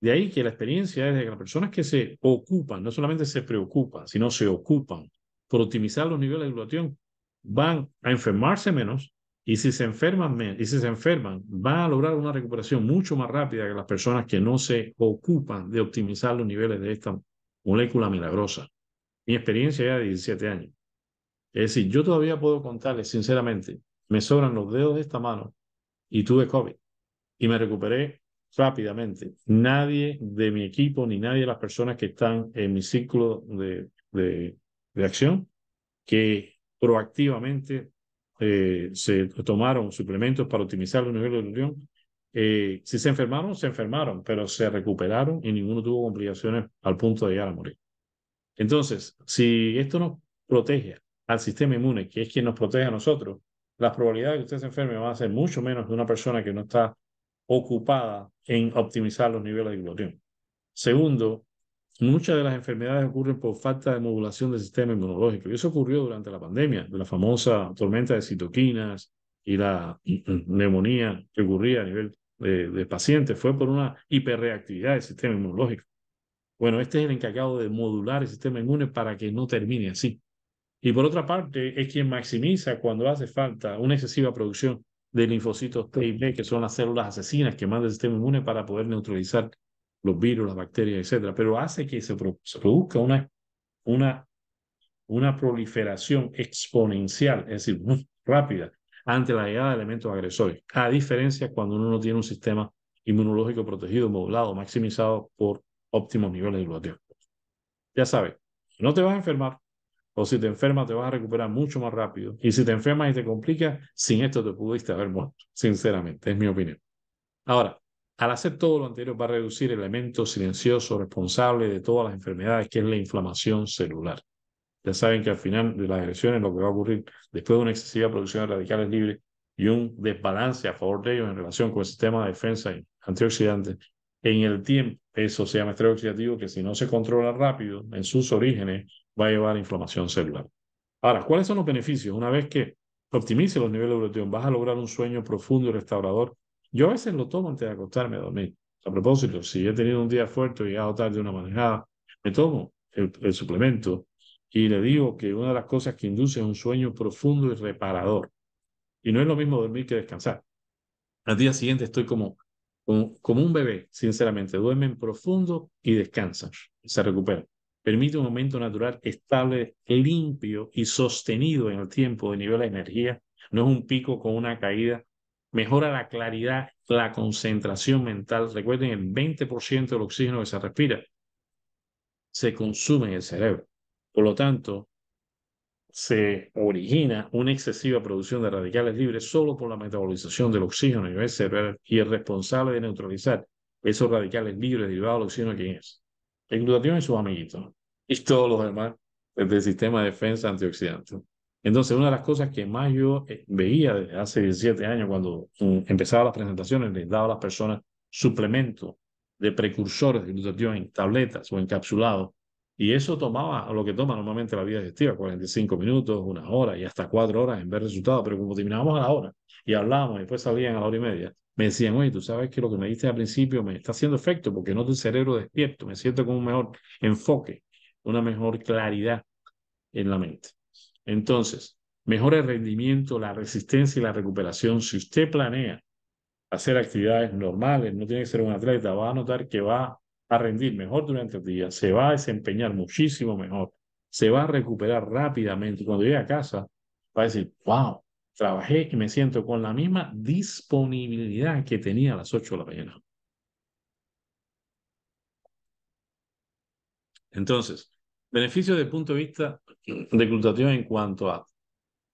De ahí que la experiencia es de que las personas que se ocupan, no solamente se preocupan, sino se ocupan por optimizar los niveles de glutatión, van a enfermarse menos y si se enferman menos, y si se enferman, van a lograr una recuperación mucho más rápida que las personas que no se ocupan de optimizar los niveles de esta molécula milagrosa. Mi experiencia ya de 17 años. Es decir, yo todavía puedo contarles sinceramente, me sobran los dedos de esta mano y tuve COVID y me recuperé rápidamente. Nadie de mi equipo ni nadie de las personas que están en mi ciclo de, acción que proactivamente eh, se tomaron suplementos para optimizar los niveles de nutrición. Eh, si se enfermaron, se enfermaron, pero se recuperaron y ninguno tuvo complicaciones al punto de llegar a morir. Entonces, si esto nos protege al sistema inmune, que es quien nos protege a nosotros, las probabilidades de que usted se enferme van a ser mucho menos de una persona que no está ocupada en optimizar los niveles de glutatión. Segundo, muchas de las enfermedades ocurren por falta de modulación del sistema inmunológico. Y eso ocurrió durante la pandemia, de la famosa tormenta de citoquinas y la neumonía que ocurría a nivel de, de pacientes. Fue por una hiperreactividad del sistema inmunológico. Bueno, este es el encargado de modular el sistema inmune para que no termine así. Y por otra parte, es quien maximiza cuando hace falta una excesiva producción de linfocitos T y B, que son las células asesinas que mandan el sistema inmune para poder neutralizar los virus, las bacterias, etcétera, pero hace que se, produzca una, una, una proliferación exponencial, es decir, muy rápida, ante la llegada de elementos agresores, a diferencia cuando uno no tiene un sistema inmunológico protegido, modulado, maximizado por óptimos niveles de glutatión. Ya sabes, no te vas a enfermar, o si te enfermas te vas a recuperar mucho más rápido. Y si te enfermas y te complicas, sin esto te pudiste haber muerto, sinceramente, es mi opinión. Ahora, al hacer todo lo anterior va a reducir el elemento silencioso responsable de todas las enfermedades, que es la inflamación celular. Ya saben que al final de las agresiones lo que va a ocurrir después de una excesiva producción de radicales libres y un desbalance a favor de ellos en relación con el sistema de defensa antioxidante, antioxidantes, en el tiempo. Eso se llama estrés oxidativo que si no se controla rápido en sus orígenes va a llevar a inflamación celular. Ahora, ¿cuáles son los beneficios? Una vez que optimice los niveles de glutatión, vas a lograr un sueño profundo y restaurador. Yo a veces lo tomo antes de acostarme a dormir. A propósito, si he tenido un día fuerte y he llegado tarde una manejada, me tomo el, el suplemento y le digo que una de las cosas que induce es un sueño profundo y reparador. Y no es lo mismo dormir que descansar. Al día siguiente estoy como como, un bebé, sinceramente, duermen profundo y descansan, se recuperan. Permite un momento natural estable, limpio y sostenido en el tiempo de nivel de energía. No es un pico con una caída. Mejora la claridad, la concentración mental. Recuerden, el 20% del oxígeno que se respira se consume en el cerebro. Por lo tanto, se origina una excesiva producción de radicales libres solo por la metabolización del oxígeno y el cerebral y es responsable de neutralizar esos radicales libres derivados del oxígeno, ¿quién es? El glutatión y sus amiguitos, y todos los demás del sistema de defensa antioxidante. Entonces, una de las cosas que más yo eh, veía hace 17 años, cuando mm, empezaba las presentaciones, les daba a las personas suplementos de precursores de glutatión en tabletas o encapsulados, y eso tomaba lo que toma normalmente la vida digestiva, 45 minutos, una hora y hasta cuatro horas en ver resultados. Pero como terminábamos a la hora y hablábamos y después salían a la hora y media, me decían, oye, tú sabes que lo que me diste al principio me está haciendo efecto porque noto el cerebro despierto, me siento con un mejor enfoque, una mejor claridad en la mente. Entonces, mejor el rendimiento, la resistencia y la recuperación. Si usted planea hacer actividades normales, no tiene que ser un atleta, va a notar que va a rendir mejor durante el día, se va a desempeñar muchísimo mejor, se va a recuperar rápidamente. Cuando llegue a casa, va a decir, wow, trabajé y me siento con la misma disponibilidad que tenía a las 8 de la mañana. Entonces, beneficios desde el punto de vista de en cuanto a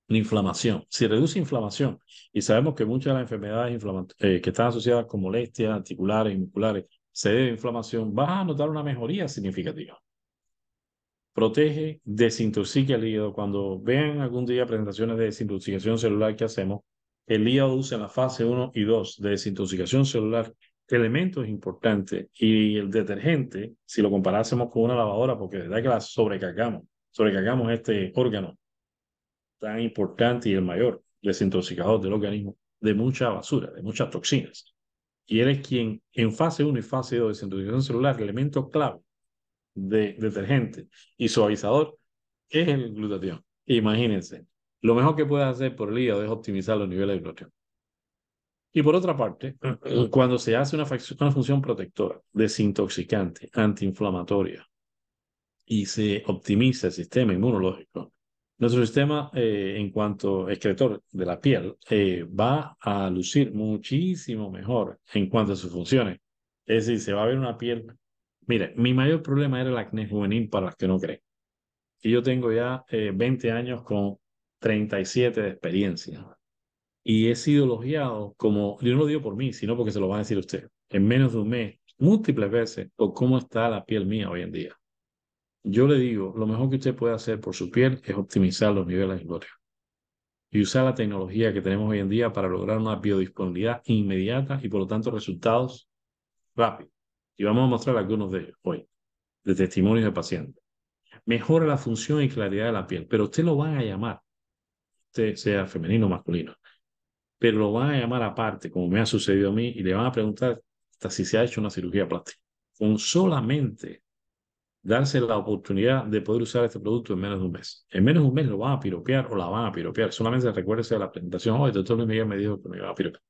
la inflamación. Si reduce inflamación, y sabemos que muchas de las enfermedades eh, que están asociadas con molestias articulares y musculares se debe a inflamación, vas a notar una mejoría significativa. Protege, desintoxica el hígado. Cuando vean algún día presentaciones de desintoxicación celular que hacemos, el hígado usa en la fase 1 y 2 de desintoxicación celular elementos importantes y el detergente, si lo comparásemos con una lavadora, porque de verdad que la sobrecargamos, sobrecargamos este órgano tan importante y el mayor desintoxicador del organismo de mucha basura, de muchas toxinas y él quien en fase 1 y fase 2 de desintoxicación celular, el elemento clave de detergente y suavizador, es el glutatión. Imagínense, lo mejor que puedes hacer por el hígado es optimizar los niveles de glutatión. Y por otra parte, cuando se hace una función protectora, desintoxicante, antiinflamatoria, y se optimiza el sistema inmunológico, nuestro sistema eh, en cuanto escritor de la piel eh, va a lucir muchísimo mejor en cuanto a sus funciones. Es decir, se va a ver una piel... Mire, mi mayor problema era el acné juvenil para los que no creen. Y yo tengo ya 20 eh, años con 37 de experiencia. Y he sido elogiado como, yo no lo digo por mí, sino porque se lo va a decir usted, en menos de un mes, múltiples veces, por cómo está la piel mía hoy en día. Yo le digo, lo mejor que usted puede hacer por su piel es optimizar los niveles de gloria y usar la tecnología que tenemos hoy en día para lograr una biodisponibilidad inmediata y por lo tanto resultados rápidos. Y vamos a mostrar algunos de ellos hoy, de testimonios de pacientes. Mejora la función y claridad de la piel, pero usted lo van a llamar, usted sea femenino o masculino, pero lo van a llamar aparte, como me ha sucedido a mí, y le van a preguntar hasta si se ha hecho una cirugía plástica, con solamente darse la oportunidad de poder usar este producto en menos de un mes. En menos de un mes lo van a piropear o la van a piropear. Solamente recuérdese de la presentación. Hoy el doctor Luis Miguel me dijo que me iba a piropear.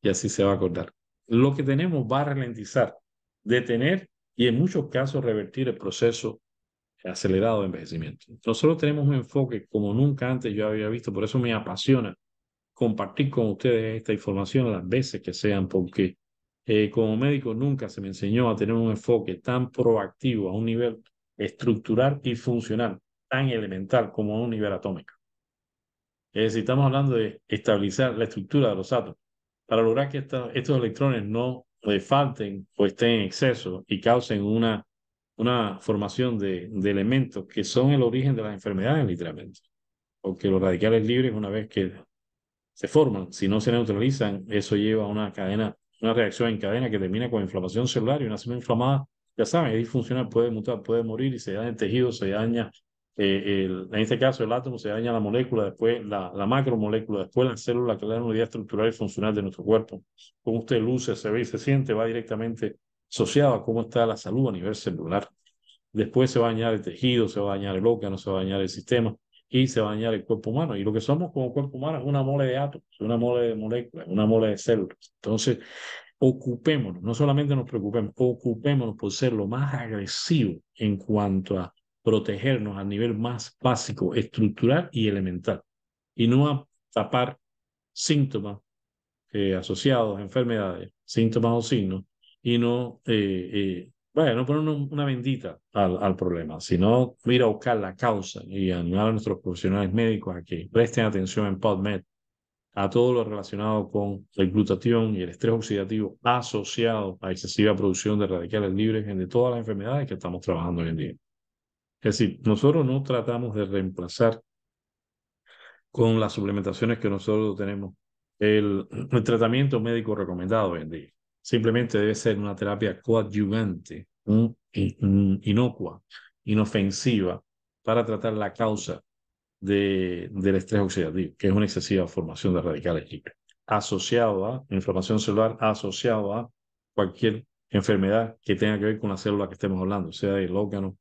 Y así se va a acordar. Lo que tenemos va a ralentizar, detener y en muchos casos revertir el proceso acelerado de envejecimiento. Nosotros tenemos un enfoque como nunca antes yo había visto, por eso me apasiona compartir con ustedes esta información las veces que sean, porque eh, como médico nunca se me enseñó a tener un enfoque tan proactivo a un nivel estructural y funcional, tan elemental como a un nivel atómico. Es decir, estamos hablando de estabilizar la estructura de los átomos para lograr que estos electrones no le falten o estén en exceso y causen una, una formación de, de elementos que son el origen de las enfermedades, literalmente. Porque los radicales libres, una vez que se forman, si no se neutralizan, eso lleva a una cadena una reacción en cadena que termina con inflamación celular y una célula inflamada, ya saben, es disfuncional, puede mutar, puede morir y se daña el tejido, se daña, eh, el, en este caso el átomo, se daña la molécula, después la, la macromolécula, después la célula, que es la unidad estructural y funcional de nuestro cuerpo. Como usted luce, se ve y se siente, va directamente asociado a cómo está la salud a nivel celular. Después se va a dañar el tejido, se va a dañar el órgano, se va a dañar el sistema y se va a dañar el cuerpo humano. Y lo que somos como cuerpo humano es una mole de átomos, una mole de moléculas, una mole de células. Entonces, ocupémonos, no solamente nos preocupemos, ocupémonos por ser lo más agresivo en cuanto a protegernos a nivel más básico, estructural y elemental, y no a tapar síntomas eh, asociados a enfermedades, síntomas o signos, y no eh, eh, bueno, no poner una bendita al, problema, sino ir a buscar la causa y animar a nuestros profesionales médicos a que presten atención en PodMed a todo lo relacionado con la glutatión y el estrés oxidativo asociado a excesiva producción de radicales libres en de todas las enfermedades que estamos trabajando hoy en día. Es decir, nosotros no tratamos de reemplazar con las suplementaciones que nosotros tenemos el, el tratamiento médico recomendado hoy en día. Simplemente debe ser una terapia coadyuvante, inocua, inofensiva, para tratar la causa del estrés oxidativo, que es una excesiva formación de radicales libres, asociado a inflamación celular, asociado a cualquier enfermedad que tenga que ver con la célula que estemos hablando, sea el órgano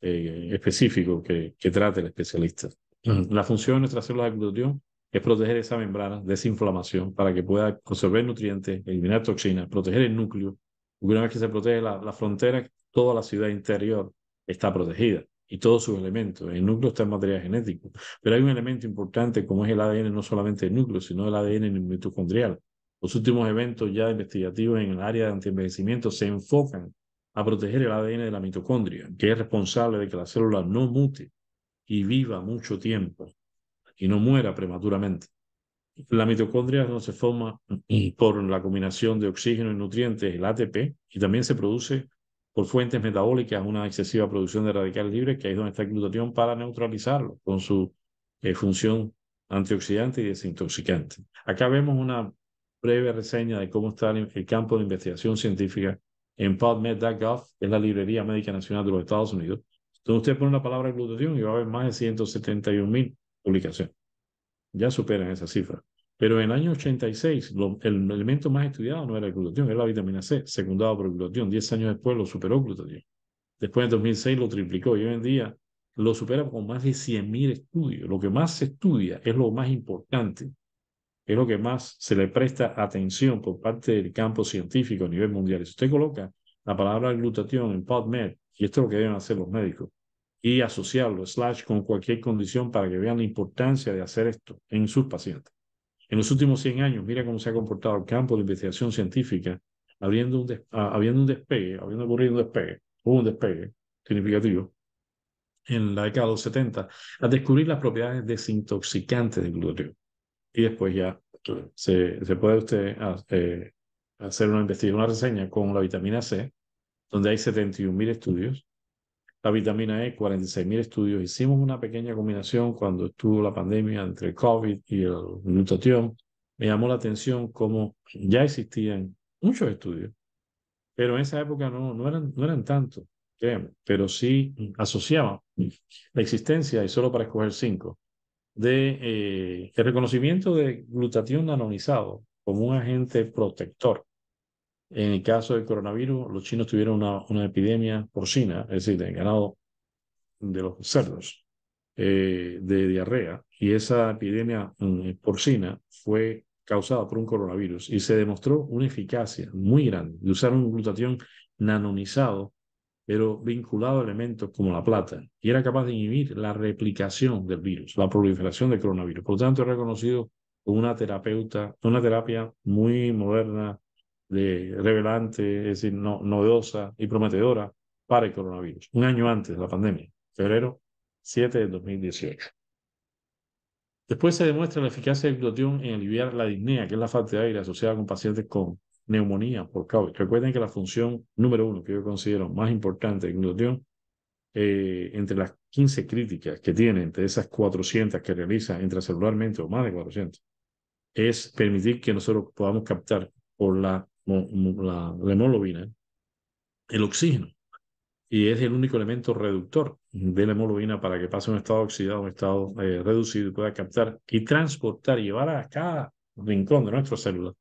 eh, específico que, trate el especialista. La función de nuestras células de es proteger esa membrana de esa inflamación para que pueda conservar nutrientes, eliminar toxinas, proteger el núcleo. una vez que se protege la, frontera, toda la ciudad interior está protegida y todos sus elementos. El núcleo está en materia genética, pero hay un elemento importante como es el ADN, no solamente el núcleo, sino el ADN mitocondrial. Los últimos eventos ya investigativos en el área de antienvejecimiento se enfocan a proteger el ADN de la mitocondria, que es responsable de que la célula no mute y viva mucho tiempo y no muera prematuramente. La mitocondria no se forma por la combinación de oxígeno y nutrientes, el ATP, y también se produce por fuentes metabólicas, una excesiva producción de radicales libres, que es donde está el glutatión, para neutralizarlo con su eh, función antioxidante y desintoxicante. Acá vemos una breve reseña de cómo está el, campo de investigación científica en PubMed.gov, es la librería médica nacional de los Estados Unidos, Entonces usted pone la palabra glutatión y va a haber más de 171 mil publicación. Ya superan esa cifra. Pero en el año 86, el elemento más estudiado no era el glutatión, era la vitamina C, secundado por el glutatión. Diez años después lo superó el glutatión. Después en 2006 lo triplicó y hoy en día lo supera con más de 100.000 estudios. Lo que más se estudia es lo más importante, es lo que más se le presta atención por parte del campo científico a nivel mundial. Si usted coloca la palabra glutatión en PubMed, y esto es lo que deben hacer los médicos, y asociarlo, slash, con cualquier condición para que vean la importancia de hacer esto en sus pacientes. En los últimos 100 años, mira cómo se ha comportado el campo de investigación científica, habiendo un, ah, habiendo un despegue, habiendo ocurrido un despegue, hubo un despegue significativo en la década de los 70, a descubrir las propiedades desintoxicantes del glutatión. Y después ya se, puede usted ah, eh, hacer una investigación, una reseña con la vitamina C, donde hay 71.000 estudios, la vitamina E, 46.000 estudios. Hicimos una pequeña combinación cuando estuvo la pandemia entre el COVID y el glutatión. Me llamó la atención cómo ya existían muchos estudios, pero en esa época no, no eran, no eran pero sí asociaban la existencia, y solo para escoger cinco, de eh, el reconocimiento de glutatión anonizado como un agente protector en el caso del coronavirus, los chinos tuvieron una, epidemia porcina, es decir, del ganado de los cerdos, eh, de diarrea, y esa epidemia mm, porcina fue causada por un coronavirus y se demostró una eficacia muy grande de usar un glutatión nanonizado, pero vinculado a elementos como la plata, y era capaz de inhibir la replicación del virus, la proliferación del coronavirus. Por lo tanto, es reconocido como una, terapeuta, una terapia muy moderna revelante, es decir, novedosa y prometedora para el coronavirus, un año antes de la pandemia, febrero 7 de 2018. Después se demuestra la eficacia del glotión en aliviar la disnea, que es la falta de aire asociada con pacientes con neumonía por COVID. Recuerden que la función número uno que yo considero más importante del glotión eh, entre las 15 críticas que tiene, entre esas 400 que realiza intracelularmente o más de 400, es permitir que nosotros podamos captar por la la, hemoglobina, el oxígeno. Y es el único elemento reductor de la hemoglobina para que pase a un estado oxidado, a un estado eh, reducido y pueda captar y transportar, llevar a cada rincón de nuestra célula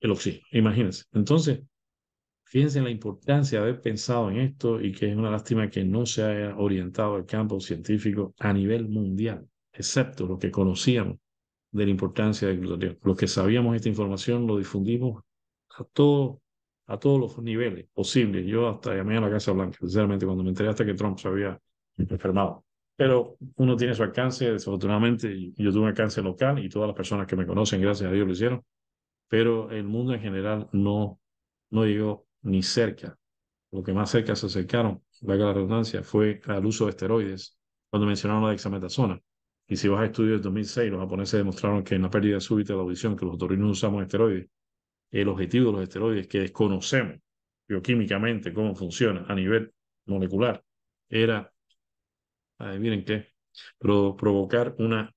el oxígeno. Imagínense. Entonces, fíjense en la importancia de haber pensado en esto y que es una lástima que no se haya orientado el campo científico a nivel mundial, excepto lo que conocíamos de la importancia del glutatión. Los que sabíamos esta información lo difundimos a todo, a todos los niveles posibles. Yo hasta llamé a la Casa Blanca, sinceramente, cuando me enteré hasta que Trump se había enfermado. Pero uno tiene su alcance, desafortunadamente, yo tuve un alcance local y todas las personas que me conocen, gracias a Dios, lo hicieron. Pero el mundo en general no, no llegó ni cerca. Lo que más cerca se acercaron, valga la redundancia, fue al uso de esteroides, cuando mencionaron la dexametasona. Y si vas a estudios del 2006, los japoneses demostraron que en la pérdida súbita de la audición, que los otorrinos usamos esteroides, el objetivo de los esteroides, que desconocemos bioquímicamente cómo funciona a nivel molecular, era, miren qué, provocar una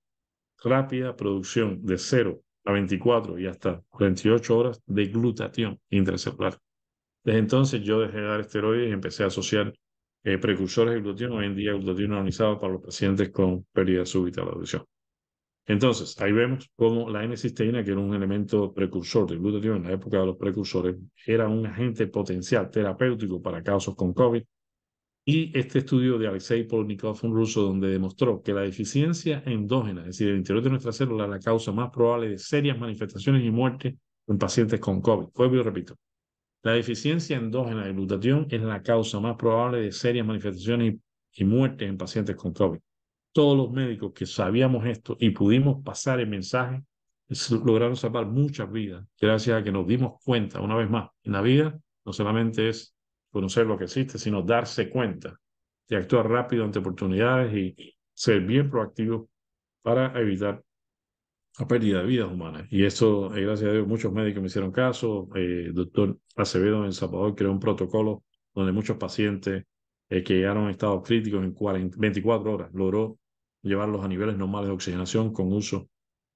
rápida producción de 0 a 24 y hasta 48 horas de glutatión intracelular. Desde entonces yo dejé de dar esteroides y empecé a asociar eh, precursores de glutatión, hoy en día glutatión para los pacientes con pérdida súbita de la audición. Entonces, ahí vemos cómo la N-cisteína, que era un elemento precursor del glutatión en la época de los precursores, era un agente potencial terapéutico para casos con COVID. Y este estudio de Alexei Polnikov, un ruso, donde demostró que la deficiencia endógena, es decir, el interior de nuestra célula, es la causa más probable de serias manifestaciones y muerte en pacientes con COVID. Fue, repito. La deficiencia endógena de glutatión es la causa más probable de serias manifestaciones y, y muertes en pacientes con COVID todos los médicos que sabíamos esto y pudimos pasar el mensaje, lograron salvar muchas vidas, gracias a que nos dimos cuenta, una vez más, en la vida no solamente es conocer lo que existe, sino darse cuenta de actuar rápido ante oportunidades y ser bien proactivos para evitar la pérdida de vidas humanas. Y eso, eh, gracias a Dios, muchos médicos me hicieron caso. el eh, doctor Acevedo en Salvador creó un protocolo donde muchos pacientes eh, que llegaron a estado críticos en 24 horas logró llevarlos a niveles normales de oxigenación con uso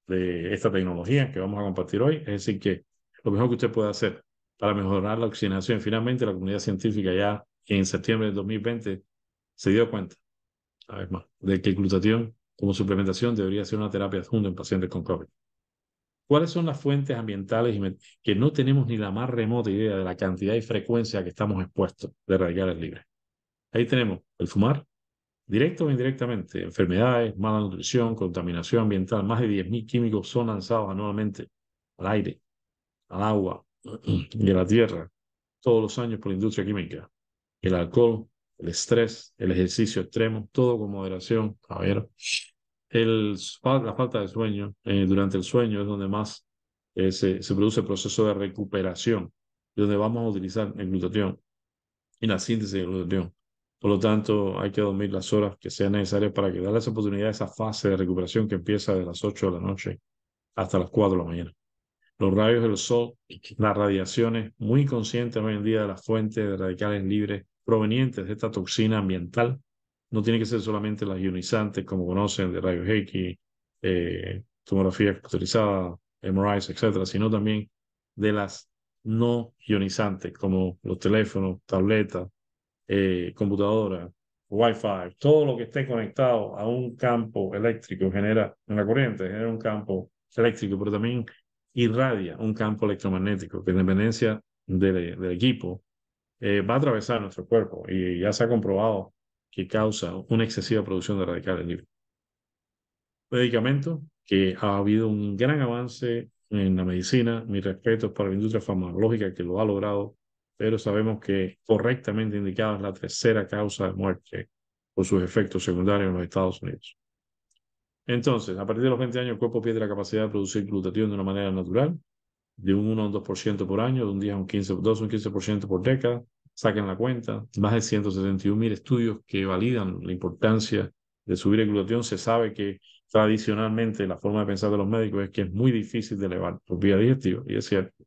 de esta tecnología que vamos a compartir hoy. Es decir, que lo mejor que usted puede hacer para mejorar la oxigenación, finalmente la comunidad científica ya en septiembre de 2020 se dio cuenta, una vez más, de que el glutatión como suplementación debería ser una terapia adjunta en pacientes con COVID. ¿Cuáles son las fuentes ambientales que no tenemos ni la más remota idea de la cantidad y frecuencia que estamos expuestos de radicales libres? Ahí tenemos el fumar, directo o indirectamente, enfermedades, mala nutrición, contaminación ambiental, más de 10.000 químicos son lanzados anualmente al aire, al agua y a la tierra todos los años por la industria química. El alcohol, el estrés, el ejercicio extremo, todo con moderación, ver El, la falta de sueño, eh, durante el sueño es donde más eh, se, se, produce el proceso de recuperación, donde vamos a utilizar el glutatión y la síntesis de glutatión por lo tanto, hay que dormir las horas que sean necesarias para que esa oportunidad a esa fase de recuperación que empieza de las 8 de la noche hasta las 4 de la mañana. Los rayos del sol, las radiaciones muy conscientes hoy en día de las fuentes de radicales libres provenientes de esta toxina ambiental, no tiene que ser solamente las ionizantes como conocen de rayos X, eh, tomografía computarizada, MRIs, etcétera, sino también de las no ionizantes como los teléfonos, tabletas, eh, computadora, Wi-Fi, todo lo que esté conectado a un campo eléctrico genera una corriente, genera un campo eléctrico, pero también irradia un campo electromagnético que en dependencia del, equipo eh, va a atravesar nuestro cuerpo y ya se ha comprobado que causa una excesiva producción de radicales libres. Medicamento, que ha habido un gran avance en la medicina, mis respetos para la industria farmacológica que lo ha logrado pero sabemos que correctamente indicada es la tercera causa de muerte por sus efectos secundarios en los Estados Unidos. Entonces, a partir de los 20 años, el cuerpo pierde la capacidad de producir glutatión de una manera natural, de un 1 a un 2% por año, de un 10 a un 15%, 2 a un 15% por década. Saquen la cuenta, más de 171.000 mil estudios que validan la importancia de subir el glutatión. Se sabe que tradicionalmente la forma de pensar de los médicos es que es muy difícil de elevar por vía digestiva, y es cierto.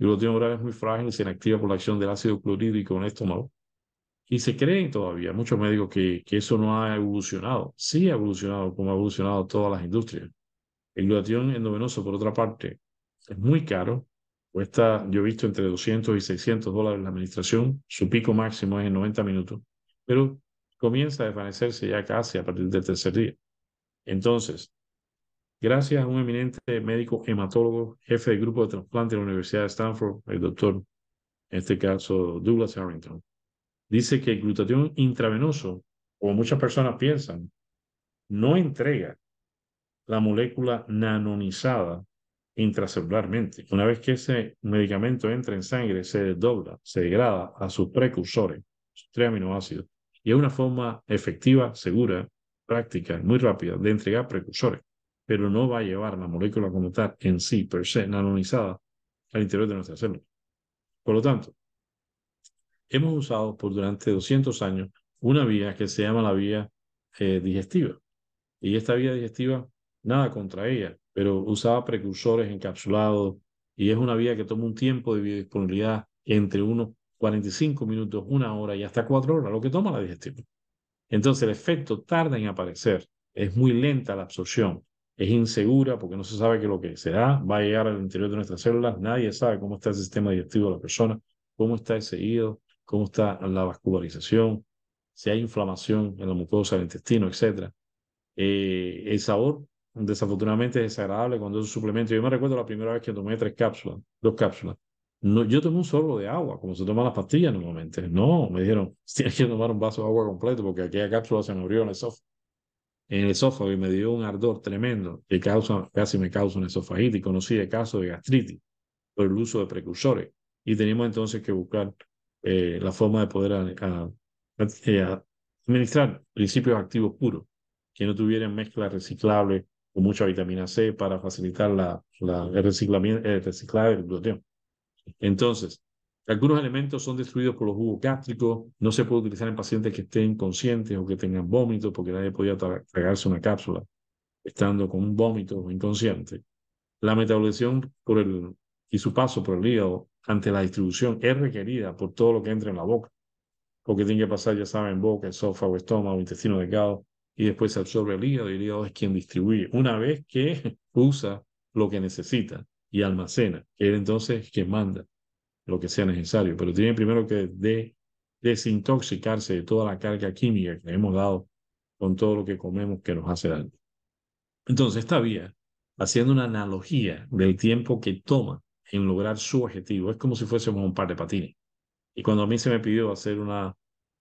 El glutatión oral es muy frágil, se inactiva por la acción del ácido clorhídrico en el estómago. Y se creen todavía, muchos médicos, que, que eso no ha evolucionado. Sí ha evolucionado, como ha evolucionado todas las industrias. El glutatión endovenoso, por otra parte, es muy caro. Cuesta, yo he visto, entre 200 y 600 dólares la administración. Su pico máximo es en 90 minutos. Pero comienza a desvanecerse ya casi a partir del tercer día. Entonces, gracias a un eminente médico hematólogo, jefe del grupo de trasplante de la Universidad de Stanford, el doctor, en este caso Douglas Harrington, dice que el glutatión intravenoso, como muchas personas piensan, no entrega la molécula nanonizada intracelularmente. Una vez que ese medicamento entra en sangre, se desdobla, se degrada a sus precursores, sus tres aminoácidos. Y es una forma efectiva, segura, práctica, muy rápida de entregar precursores pero no va a llevar la molécula como tal en sí, per se, nanonizada, al interior de nuestra célula. Por lo tanto, hemos usado por durante 200 años una vía que se llama la vía eh, digestiva. Y esta vía digestiva, nada contra ella, pero usaba precursores encapsulados y es una vía que toma un tiempo de biodisponibilidad entre unos 45 minutos, una hora y hasta cuatro horas, lo que toma la digestiva. Entonces el efecto tarda en aparecer, es muy lenta la absorción, es insegura porque no se sabe que lo que se da, va a llegar al interior de nuestras células, nadie sabe cómo está el sistema digestivo de la persona, cómo está el seguido, cómo está la vascularización, si hay inflamación en la mucosa del intestino, etc. Eh, el sabor, desafortunadamente, es desagradable cuando es un suplemento. Yo me recuerdo la primera vez que tomé tres cápsulas, dos cápsulas. No, yo tomé un sorbo de agua, como se toman las pastillas normalmente. No, me dijeron, tienes que tomar un vaso de agua completo porque aquella cápsula se me abrió en el sofá en el esófago y me dio un ardor tremendo que causa, casi me causa una esofagitis. Conocí el caso de gastritis por el uso de precursores y tenemos entonces que buscar eh, la forma de poder eh, administrar principios activos puros que no tuvieran mezcla reciclable con mucha vitamina C para facilitar la, la el, reciclaje del gluten. Entonces, algunos elementos son destruidos por los jugos gástricos. No se puede utilizar en pacientes que estén conscientes o que tengan vómitos porque nadie podía tragarse una cápsula estando con un vómito inconsciente. La metabolización por el, y su paso por el hígado ante la distribución es requerida por todo lo que entra en la boca, porque tiene que pasar, ya saben, boca, esófago, estómago, intestino delgado, y después se absorbe el hígado y el hígado es quien distribuye, una vez que usa lo que necesita y almacena, que es entonces quien manda lo que sea necesario, pero tiene primero que desintoxicarse de toda la carga química que hemos dado con todo lo que comemos que nos hace daño. Entonces, esta vía, haciendo una analogía del tiempo que toma en lograr su objetivo, es como si fuésemos un par de patines. Y cuando a mí se me pidió hacer una,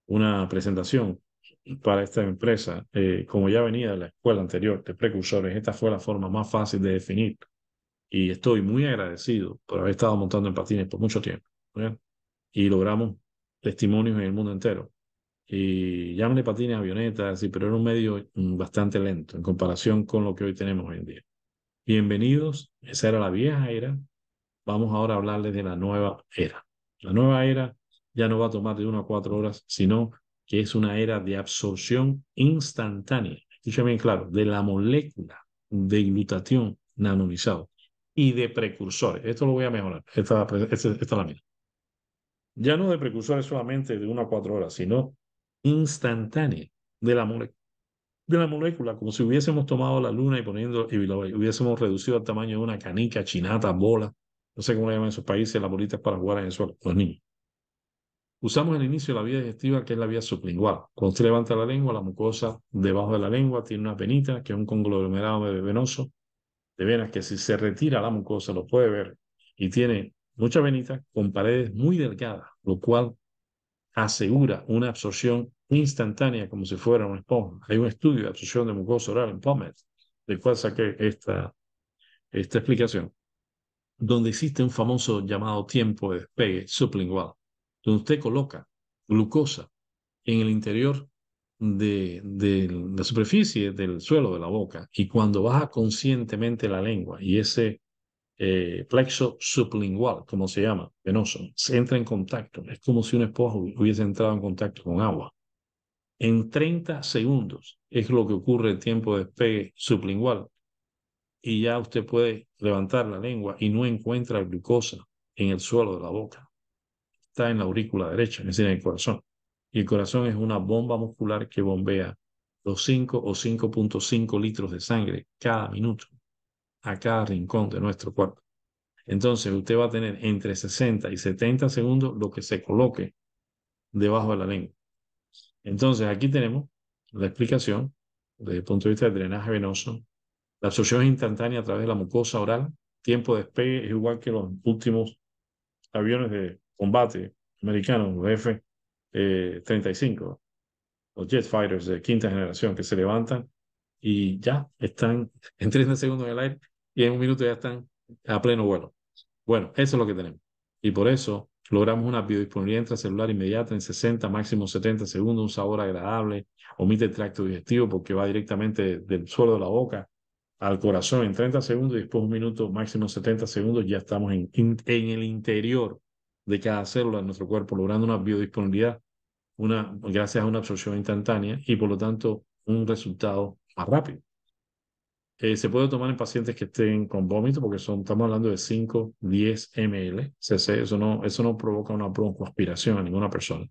una presentación para esta empresa, eh, como ya venía de la escuela anterior de precursores, esta fue la forma más fácil de definir y estoy muy agradecido por haber estado montando en patines por mucho tiempo. Y logramos testimonios en el mundo entero. Y llámale patines, avionetas, pero era un medio mm, bastante lento en comparación con lo que hoy tenemos hoy en día. Bienvenidos, esa era la vieja era. Vamos ahora a hablarles de la nueva era. La nueva era ya no va a tomar de una a cuatro horas, sino que es una era de absorción instantánea. Escuchen bien claro, de la molécula de glutatión nanonizado y de precursores. Esto lo voy a mejorar, esta, esta, es la mía. Ya no de precursores solamente de una a cuatro horas, sino instantánea de la, de la molécula, como si hubiésemos tomado la luna y poniendo y hubiésemos reducido al tamaño de una canica, chinata, bola, no sé cómo le llaman en esos países, las bolitas para jugar en el suelo, los niños. Usamos el inicio la vía digestiva, que es la vía sublingual. Cuando se levanta la lengua, la mucosa debajo de la lengua tiene una penita, que es un conglomerado venoso, de veras que si se retira la mucosa lo puede ver y tiene mucha venita con paredes muy delgadas, lo cual asegura una absorción instantánea como si fuera una esponja. Hay un estudio de absorción de mucosa oral en POMET, del cual saqué esta, esta explicación, donde existe un famoso llamado tiempo de despegue sublingual, donde usted coloca glucosa en el interior de, la superficie del suelo de la boca y cuando baja conscientemente la lengua y ese eh, plexo sublingual, como se llama, venoso, se entra en contacto. Es como si un esposo hubiese entrado en contacto con agua. En 30 segundos es lo que ocurre el tiempo de despegue sublingual y ya usted puede levantar la lengua y no encuentra glucosa en el suelo de la boca. Está en la aurícula derecha, es decir, en el corazón. Y el corazón es una bomba muscular que bombea los 5 o 5.5 litros de sangre cada minuto a cada rincón de nuestro cuerpo. Entonces usted va a tener entre 60 y 70 segundos lo que se coloque debajo de la lengua. Entonces aquí tenemos la explicación desde el punto de vista del drenaje venoso. La absorción es instantánea a través de la mucosa oral. Tiempo de despegue es igual que los últimos aviones de combate americanos, los F 35, eh, los jet fighters de quinta generación que se levantan y ya están en 30 segundos en el aire y en un minuto ya están a pleno vuelo. Bueno, eso es lo que tenemos. Y por eso logramos una biodisponibilidad intracelular inmediata en 60, máximo 70 segundos, un sabor agradable, omite el tracto digestivo porque va directamente del suelo de la boca al corazón en 30 segundos y después un minuto, máximo 70 segundos, ya estamos en, en el interior de cada célula en nuestro cuerpo, logrando una biodisponibilidad una, gracias a una absorción instantánea y por lo tanto un resultado más rápido. Eh, se puede tomar en pacientes que estén con vómito, porque son, estamos hablando de 5, 10 ml cc. Eso no, eso no provoca una broncoaspiración a ninguna persona.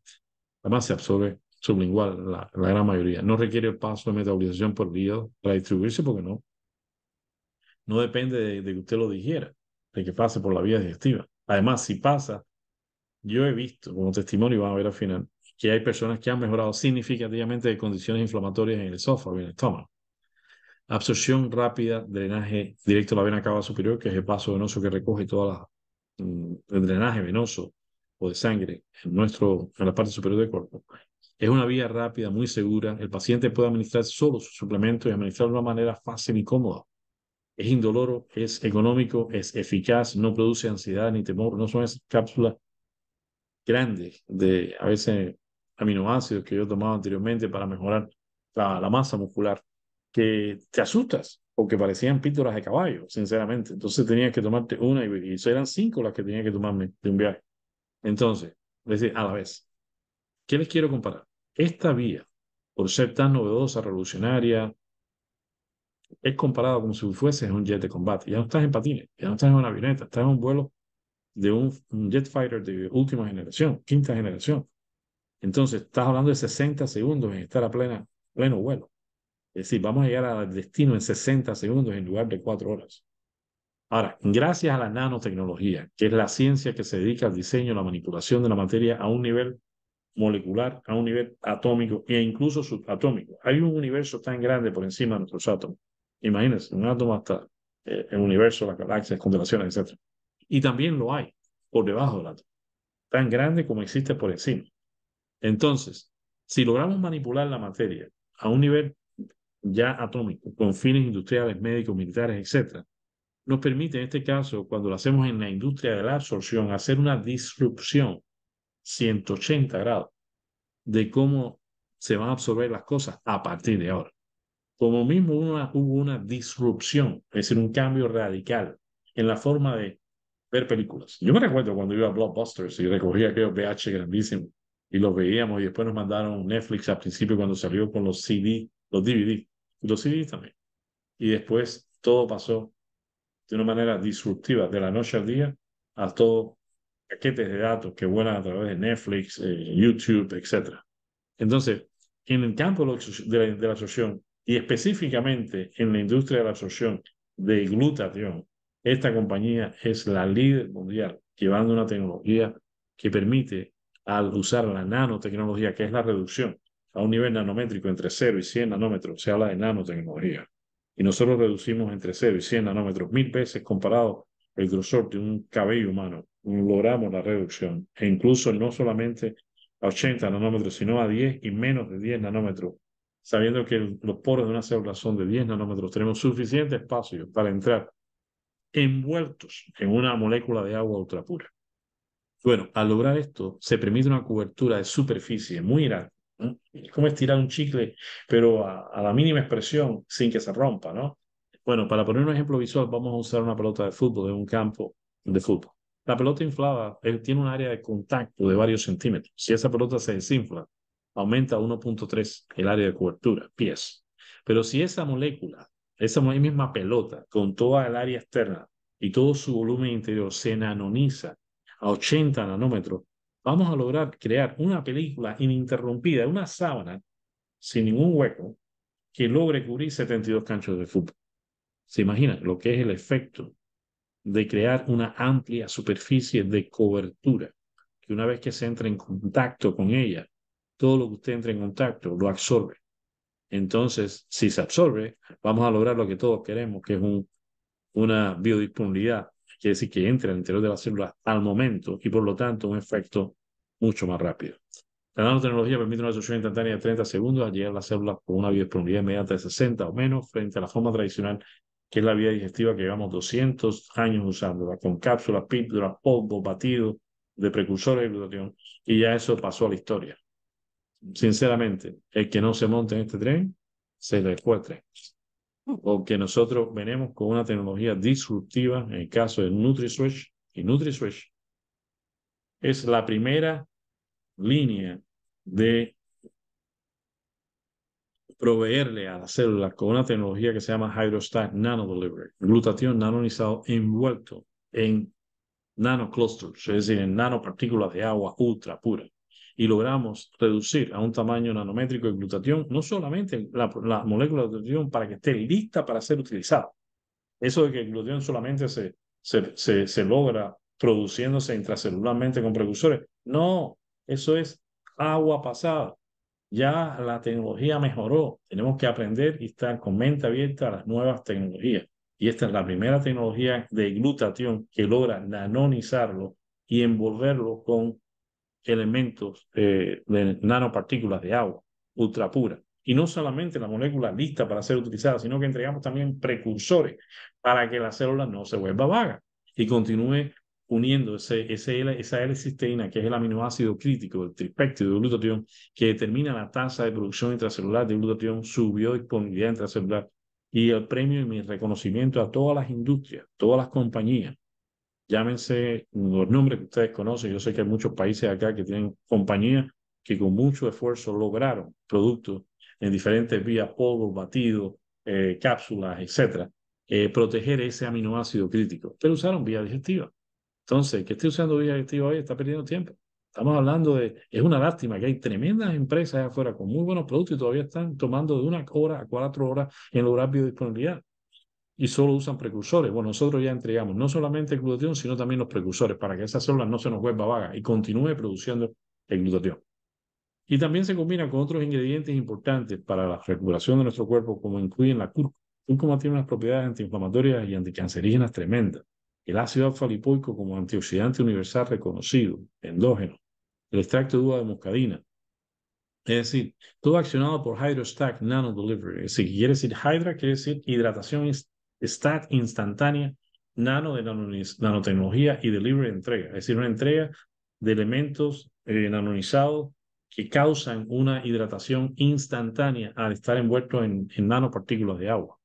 Además, se absorbe sublingual la, gran mayoría. No requiere paso de metabolización por vía, para distribuirse, porque no. No depende de, de que usted lo digiera, de que pase por la vía digestiva. Además, si pasa, yo he visto como testimonio, van a ver al final, que hay personas que han mejorado significativamente de condiciones inflamatorias en el esófago y en el estómago. Absorción rápida, drenaje directo a la vena cava superior, que es el paso venoso que recoge todo mm, el drenaje venoso o de sangre en, nuestro, en la parte superior del cuerpo. Es una vía rápida, muy segura. El paciente puede administrar solo su suplemento y administrarlo de una manera fácil y cómoda. Es indoloro, es económico, es eficaz, no produce ansiedad ni temor. No son esas cápsulas grandes de a veces aminoácidos que yo tomaba anteriormente para mejorar la, masa muscular, que te asustas porque parecían píldoras de caballo, sinceramente. Entonces tenías que tomarte una y, eso eran cinco las que tenía que tomarme de un viaje. Entonces, a la vez, ¿qué les quiero comparar? Esta vía, por ser tan novedosa, revolucionaria, es comparada como si fuese un jet de combate. Ya no estás en patines, ya no estás en una avioneta, estás en un vuelo de un, jet fighter de última generación, quinta generación. Entonces, estás hablando de 60 segundos en estar a plena, pleno vuelo. Es decir, vamos a llegar al destino en 60 segundos en lugar de 4 horas. Ahora, gracias a la nanotecnología, que es la ciencia que se dedica al diseño, la manipulación de la materia a un nivel molecular, a un nivel atómico e incluso subatómico. Hay un universo tan grande por encima de nuestros átomos. Imagínense, un átomo hasta eh, el universo, las galaxias, constelaciones, etcétera. Y también lo hay por debajo del átomo, tan grande como existe por encima. Entonces, si logramos manipular la materia a un nivel ya atómico, con fines industriales, médicos, militares, etc., nos permite en este caso, cuando lo hacemos en la industria de la absorción, hacer una disrupción 180 grados de cómo se van a absorber las cosas a partir de ahora. Como mismo una, hubo una disrupción, es decir, un cambio radical en la forma de ver películas. Yo me recuerdo cuando iba a Blockbusters y recogía aquellos VH grandísimos y los veíamos y después nos mandaron Netflix al principio cuando salió con los CD, los DVD, los CD también. Y después todo pasó de una manera disruptiva de la noche al día a todo paquetes de datos que vuelan a través de Netflix, eh, YouTube, etc. Entonces, en el campo de la, de absorción y específicamente en la industria de la absorción de glutación esta compañía es la líder mundial, llevando una tecnología que permite, al usar la nanotecnología, que es la reducción a un nivel nanométrico entre 0 y 100 nanómetros, se habla de nanotecnología. Y nosotros reducimos entre 0 y 100 nanómetros mil veces comparado el grosor de un cabello humano. Logramos la reducción. E incluso no solamente a 80 nanómetros, sino a 10 y menos de 10 nanómetros sabiendo que los poros de una célula son de 10 nanómetros, tenemos suficiente espacio para entrar envueltos en una molécula de agua ultrapura. Bueno, al lograr esto, se permite una cobertura de superficie muy grande. Es como estirar un chicle, pero a, la mínima expresión, sin que se rompa, ¿no? Bueno, para poner un ejemplo visual, vamos a usar una pelota de fútbol de un campo de fútbol. La pelota inflada eh, tiene un área de contacto de varios centímetros. Si esa pelota se desinfla, aumenta a 1.3 el área de cobertura, pies. Pero si esa molécula esa misma pelota con toda el área externa y todo su volumen interior se nanoniza a 80 nanómetros, vamos a lograr crear una película ininterrumpida, una sábana sin ningún hueco que logre cubrir 72 canchos de fútbol. ¿Se imagina lo que es el efecto de crear una amplia superficie de cobertura? Que una vez que se entra en contacto con ella, todo lo que usted entra en contacto lo absorbe entonces, si se absorbe, vamos a lograr lo que todos queremos, que es una biodisponibilidad, quiere decir que entre al interior de las células al momento y por lo tanto un efecto mucho más rápido. La nanotecnología permite una absorción instantánea de 30 segundos al llegar a las células con una biodisponibilidad inmediata de 60 o menos frente a la forma tradicional que es la vía digestiva que llevamos 200 años usando, con cápsulas, píldoras, polvo, batido de precursores de glutatión, y ya eso pasó a la historia sinceramente, el que no se monte en este tren, se le fue el tren. Mm. O nosotros venimos con una tecnología disruptiva, en el caso de NutriSwitch, y NutriSwitch es la primera línea de proveerle a la célula con una tecnología que se llama Hydrostat Nano Delivery, glutatión nanonizado envuelto en nanoclusters, es decir, en nanopartículas de agua ultra pura y logramos reducir a un tamaño nanométrico el glutatión, no solamente la, moléculas molécula de glutatión para que esté lista para ser utilizada. Eso de que el glutatión solamente se, se, se, se logra produciéndose intracelularmente con precursores, no, eso es agua pasada. Ya la tecnología mejoró, tenemos que aprender y estar con mente abierta a las nuevas tecnologías. Y esta es la primera tecnología de glutatión que logra nanonizarlo y envolverlo con elementos eh, de nanopartículas de agua ultrapura. Y no solamente la molécula lista para ser utilizada, sino que entregamos también precursores para que la célula no se vuelva vaga y continúe uniendo ese, ese esa L-cisteína, que es el aminoácido crítico, del tripéptido de glutatión, que determina la tasa de producción intracelular de glutatión, su biodisponibilidad intracelular y el premio y mi reconocimiento a todas las industrias, todas las compañías llámense los nombres que ustedes conocen. Yo sé que hay muchos países acá que tienen compañías que con mucho esfuerzo lograron productos en diferentes vías, polvo, batido, eh, cápsulas, etcétera, eh, proteger ese aminoácido crítico, pero usaron vía digestiva. Entonces, que esté usando vía digestiva hoy está perdiendo tiempo. Estamos hablando de, es una lástima que hay tremendas empresas allá afuera con muy buenos productos y todavía están tomando de una hora a cuatro horas en lograr biodisponibilidad y solo usan precursores. Bueno, nosotros ya entregamos no solamente el glutatión, sino también los precursores para que esas célula no se nos vuelva vaga y continúe produciendo el glutatión. Y también se combina con otros ingredientes importantes para la recuperación de nuestro cuerpo, como incluyen la cúrcuma. La tiene unas propiedades antiinflamatorias y anticancerígenas tremendas. El ácido alfa lipoico como antioxidante universal reconocido, endógeno. El extracto de uva de moscadina. es decir, todo accionado por Hydrostack Nano Delivery. es decir, quiere decir Hydra, quiere decir hidratación STAT instantánea, nano de nanotecnología y de entrega, es decir, una entrega de elementos eh, nanonizados que causan una hidratación instantánea al estar envueltos en, nanopartículas de agua.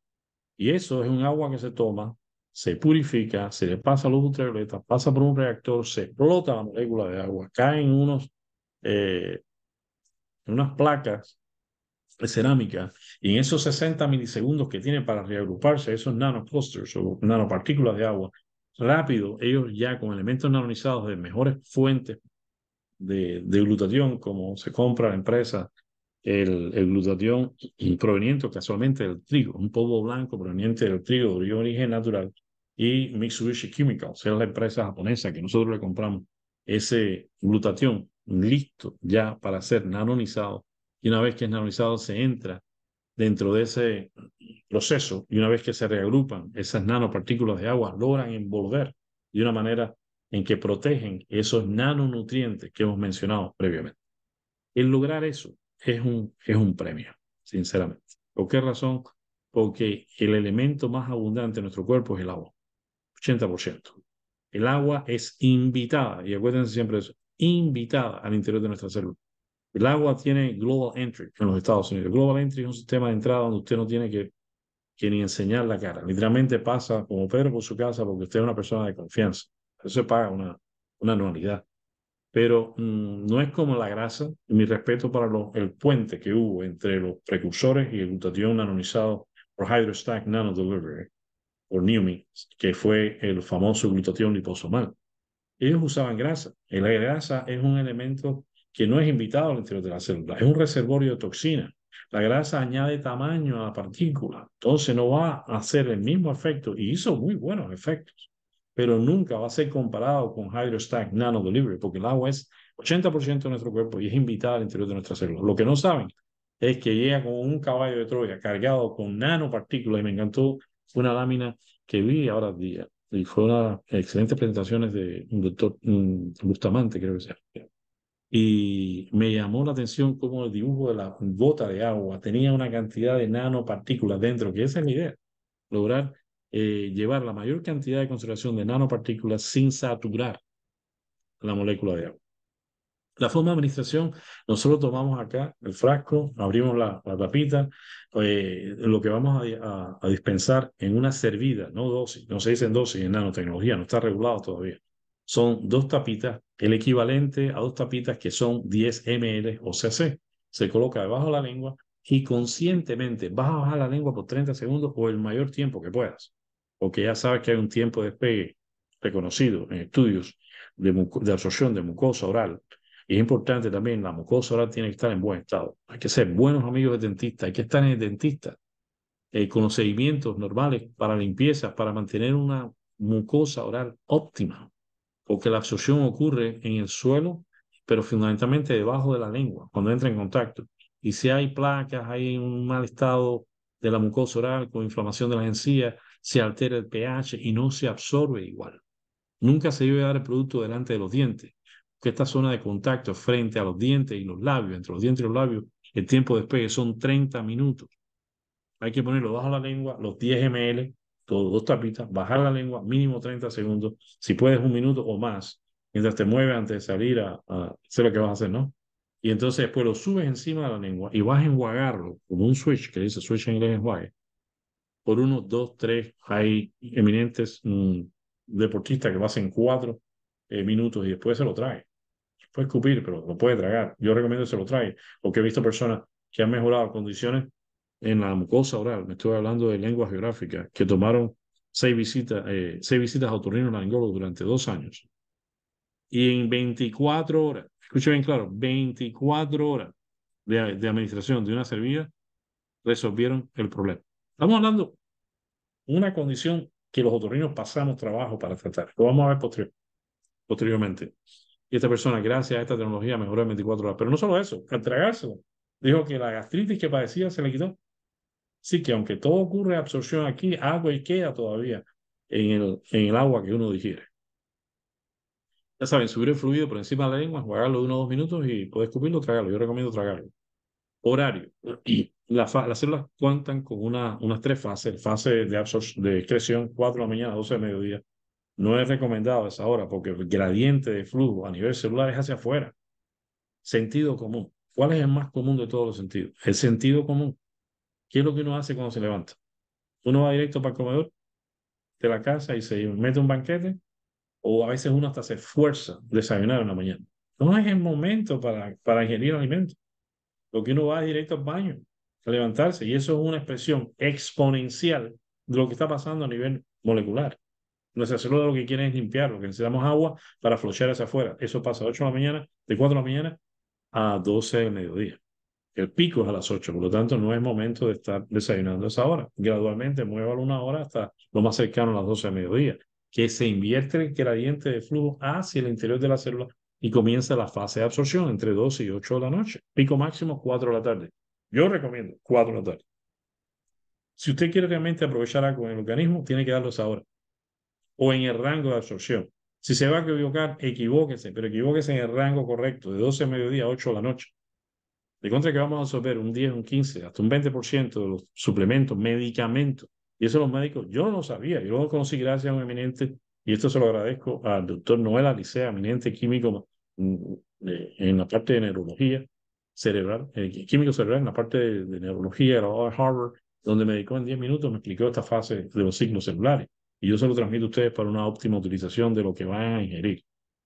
Y eso es un agua que se toma, se purifica, se le pasa luz ultravioleta, pasa por un reactor, se explota la molécula de agua, en unos, eh, unas placas cerámica y en esos 60 milisegundos que tienen para reagruparse esos nanoclusters o nanopartículas de agua, rápido ellos ya con elementos nanonizados de mejores fuentes de, de glutatión, como se compra la empresa, el, el glutatión proveniente casualmente del trigo, un polvo blanco proveniente del trigo de origen natural, y Mitsubishi Chemicals, es la empresa japonesa que nosotros le compramos ese glutatión listo ya para ser nanonizado y una vez que es nanonizado se entra dentro de ese proceso y una vez que se reagrupan, esas nanopartículas de agua logran envolver de una manera en que protegen esos nanonutrientes que hemos mencionado previamente. El lograr eso es un, es un premio, sinceramente. ¿Por qué razón? Porque el elemento más abundante en nuestro cuerpo es el agua, 80%. El agua es invitada, y acuérdense siempre de eso, invitada al interior de nuestra célula. El agua tiene Global Entry en los Estados Unidos. Global Entry es un sistema de entrada donde usted no tiene que, que ni enseñar la cara. Literalmente pasa como Pedro por su casa porque usted es una persona de confianza. Eso se paga una, una anualidad. Pero mm, no es como la grasa. Mi respeto para el puente que hubo entre los precursores y el glutatión anonizado por HydroStack Nano Delivery, por Numi, que fue el famoso glutatión liposomal. Ellos usaban grasa. La grasa es un elemento que no es invitado al interior de la célula. Es un reservorio de toxina. La grasa añade tamaño a la partícula, entonces no va a hacer el mismo efecto y hizo muy buenos efectos, pero nunca va a ser comparado con Hydrostack Nano Delivery, porque el agua es 80% de nuestro cuerpo y es invitado al interior de nuestra célula. Lo que no saben es que llega con un caballo de Troya cargado con nanopartículas y me encantó una lámina que vi ahora día y fue una excelente presentaciones de un doctor Bustamante, creo que sea y me llamó la atención cómo el dibujo de la bota de agua tenía una cantidad de nanopartículas dentro, que esa es la idea, lograr eh, llevar la mayor cantidad de concentración de nanopartículas sin saturar la molécula de agua. La forma de administración, nosotros tomamos acá el frasco, abrimos la, tapita, eh, lo que vamos a, a, dispensar en una servida, no dosis, no se dice en dosis en nanotecnología, no está regulado todavía son dos tapitas, el equivalente a dos tapitas que son 10 ml o cc. Se coloca debajo de la lengua y conscientemente vas a bajar la lengua por 30 segundos o el mayor tiempo que puedas, porque ya sabes que hay un tiempo de despegue reconocido en estudios de, absorción de mucosa oral. Y es importante también, la mucosa oral tiene que estar en buen estado. Hay que ser buenos amigos del dentista, hay que estar en el dentista eh, con los normales para limpiezas para mantener una mucosa oral óptima porque la absorción ocurre en el suelo, pero fundamentalmente debajo de la lengua, cuando entra en contacto. Y si hay placas, hay un mal estado de la mucosa oral con inflamación de las encías, se altera el pH y no se absorbe igual. Nunca se debe dar el producto delante de los dientes, porque esta zona de contacto frente a los dientes y los labios, entre los dientes y los labios, el tiempo de despegue son 30 minutos. Hay que ponerlo bajo la lengua, los 10 ml, dos tapitas, bajar la lengua mínimo 30 segundos, si puedes un minuto o más, mientras te mueves antes de salir a, a hacer lo que vas a hacer, ¿no? Y entonces después lo subes encima de la lengua y vas a enjuagarlo, como un switch, que dice switch en inglés enjuague, por unos dos, tres, hay eminentes mm, deportistas que lo hacen cuatro eh, minutos y después se lo trae. Puede escupir, pero lo puede tragar. Yo recomiendo que se lo trae, porque he visto personas que han mejorado condiciones en la mucosa oral, me estoy hablando de lengua geográfica, que tomaron seis visitas, eh, seis visitas a durante dos años. Y en 24 horas, escuche bien claro, 24 horas de, de administración de una servida, resolvieron el problema. Estamos hablando de una condición que los otorrinos pasamos trabajo para tratar. Lo vamos a ver posteriormente. Y esta persona, gracias a esta tecnología, mejoró en 24 horas. Pero no solo eso, al tragárselo, dijo que la gastritis que padecía se le quitó. Así que aunque todo ocurre absorción aquí, agua y queda todavía en el, en el agua que uno digiere. Ya saben, subir el fluido por encima de la lengua, jugarlo de uno o dos minutos y puedes escupirlo, tragarlo. Yo recomiendo tragarlo. Horario. Y las células cuentan con una, unas tres fases. Fase de, de excreción, 4 de la mañana, 12 de mediodía. No es recomendado a esa hora porque el gradiente de flujo a nivel celular es hacia afuera. Sentido común. ¿Cuál es el más común de todos los sentidos? El sentido común. ¿Qué es lo que uno hace cuando se levanta? Uno va directo para el comedor de la casa y se mete un banquete, o a veces uno hasta se esfuerza desayunar en la mañana. No es el momento para, para ingerir alimentos. Lo que uno va directo al baño, a levantarse, y eso es una expresión exponencial de lo que está pasando a nivel molecular. Nuestra célula lo que quiere es limpiar, lo que necesitamos agua para flochar hacia afuera. Eso pasa de 8 de la mañana, de 4 de la mañana a 12 del mediodía. El pico es a las 8, por lo tanto no es momento de estar desayunando a esa hora. Gradualmente muévalo una hora hasta lo más cercano a las 12 de mediodía, que se invierte el gradiente de flujo hacia el interior de la célula y comienza la fase de absorción entre 12 y 8 de la noche. Pico máximo 4 de la tarde. Yo recomiendo 4 de la tarde. Si usted quiere realmente aprovechar algo en el organismo, tiene que darlo esa hora o en el rango de absorción. Si se va a equivocar, equivóquese, pero equivóquese en el rango correcto, de 12 de mediodía a 8 de la noche. De contra que vamos a absorber un 10, un 15, hasta un 20% de los suplementos, medicamentos. Y eso los médicos, yo no lo sabía, yo lo conocí gracias a un eminente, y esto se lo agradezco al doctor Noel Alicea, eminente químico mm, mm, eh, en la parte de neurología cerebral, eh, químico cerebral en la parte de, neurología de Harvard, donde me dedicó en 10 minutos, me explicó esta fase de los signos celulares. Y yo se lo transmito a ustedes para una óptima utilización de lo que van a ingerir.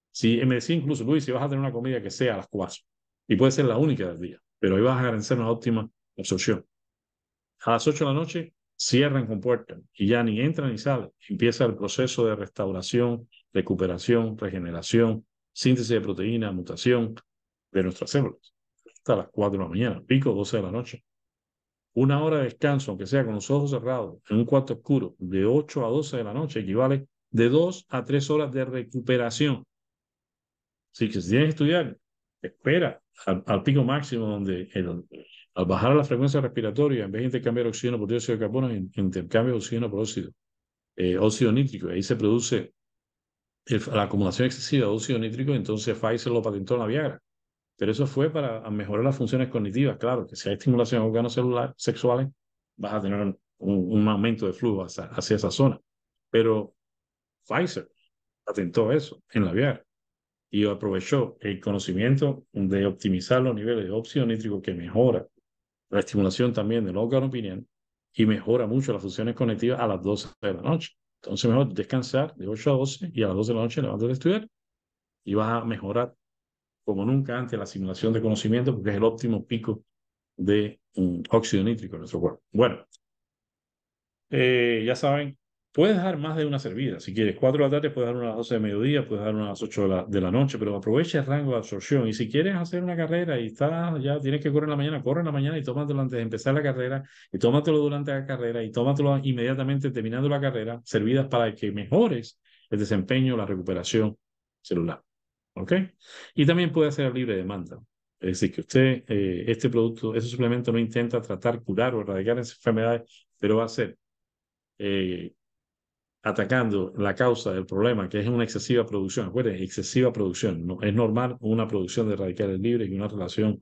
Si me decía incluso, Luis, si vas a tener una comida que sea a las 4, y puede ser la única del día, pero ahí vas a garantizar una óptima absorción. A las 8 de la noche cierran con puertas y ya ni entran ni salen. Empieza el proceso de restauración, recuperación, regeneración, síntesis de proteína, mutación de nuestras células. Hasta las 4 de la mañana, pico 12 de la noche. Una hora de descanso, aunque sea con los ojos cerrados, en un cuarto oscuro, de 8 a 12 de la noche, equivale de 2 a 3 horas de recuperación. Así que si tienes que estudiar, espera al, pico máximo donde al bajar la frecuencia respiratoria, en vez de intercambiar oxígeno por dióxido de carbono, intercambia oxígeno por óxido, eh, óxido nítrico. Ahí se produce la acumulación excesiva de óxido nítrico, entonces Pfizer lo patentó en la Viagra. Pero eso fue para mejorar las funciones cognitivas. Claro, que si hay estimulación de órganos celular, sexuales, vas a tener un, aumento de flujo hacia, hacia, esa zona. Pero Pfizer patentó eso en la Viagra y aprovechó el conocimiento de optimizar los niveles de óxido nítrico que mejora la estimulación también del órgano pineal y mejora mucho las funciones conectivas a las 12 de la noche. Entonces, mejor descansar de 8 a 12 y a las 12 de la noche levantar a estudiar y vas a mejorar como nunca antes la simulación de conocimiento porque es el óptimo pico de mm, óxido nítrico en nuestro cuerpo. Bueno, eh, ya saben, Puedes dar más de una servida, si quieres, cuatro de la tarde, puedes dar una a las 12 de mediodía, puedes dar una a 8 de la, noche, pero aprovecha el rango de absorción. Y si quieres hacer una carrera y estás, ya tienes que correr en la mañana, corre en la mañana y tómatelo antes de empezar la carrera, y tómatelo durante la carrera, y tómatelo inmediatamente terminando la carrera, servidas para que mejores el desempeño, la recuperación celular. ¿Ok? Y también puede ser libre demanda. Es decir, que usted, eh, este producto, ese suplemento no intenta tratar, curar o erradicar enfermedades, pero va a ser eh, atacando la causa del problema, que es una excesiva producción. Acuérdense, excesiva producción. No, es normal una producción de radicales libres y una relación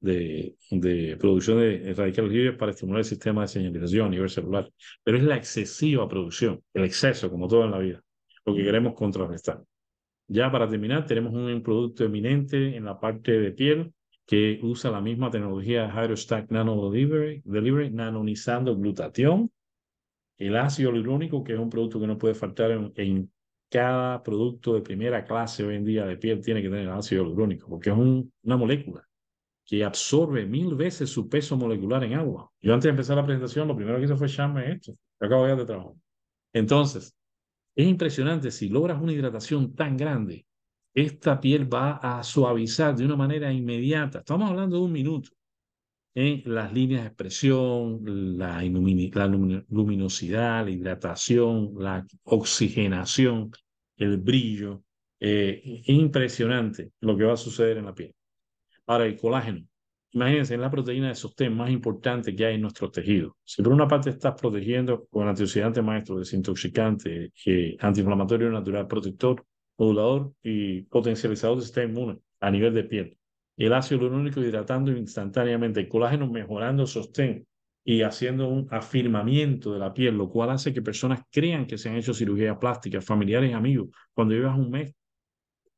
de, producción de radicales libres para estimular el sistema de señalización a nivel celular. Pero es la excesiva producción, el exceso, como todo en la vida, lo que queremos contrarrestar. Ya para terminar, tenemos un producto eminente en la parte de piel que usa la misma tecnología HydroStack Nano Delivery, delivery nanonizando glutatión el ácido hialurónico, que es un producto que no puede faltar en, cada producto de primera clase hoy en día de piel, tiene que tener ácido hialurónico, porque es una molécula que absorbe mil veces su peso molecular en agua. Yo antes de empezar la presentación, lo primero que hice fue echarme esto. acabo de de trabajo. Entonces, es impresionante, si logras una hidratación tan grande, esta piel va a suavizar de una manera inmediata. Estamos hablando de un minuto en las líneas de expresión, la, luminosidad, la hidratación, la oxigenación, el brillo. Eh, impresionante lo que va a suceder en la piel. Ahora, el colágeno. Imagínense, es la proteína de sostén más importante que hay en nuestro tejido. Si por una parte estás protegiendo con antioxidante maestro, desintoxicante, eh, antiinflamatorio natural, protector, modulador y potencializador del sistema inmune a nivel de piel el ácido hialurónico hidratando instantáneamente, el colágeno mejorando el sostén y haciendo un afirmamiento de la piel, lo cual hace que personas crean que se han hecho cirugías plásticas, familiares, amigos, cuando llevas un mes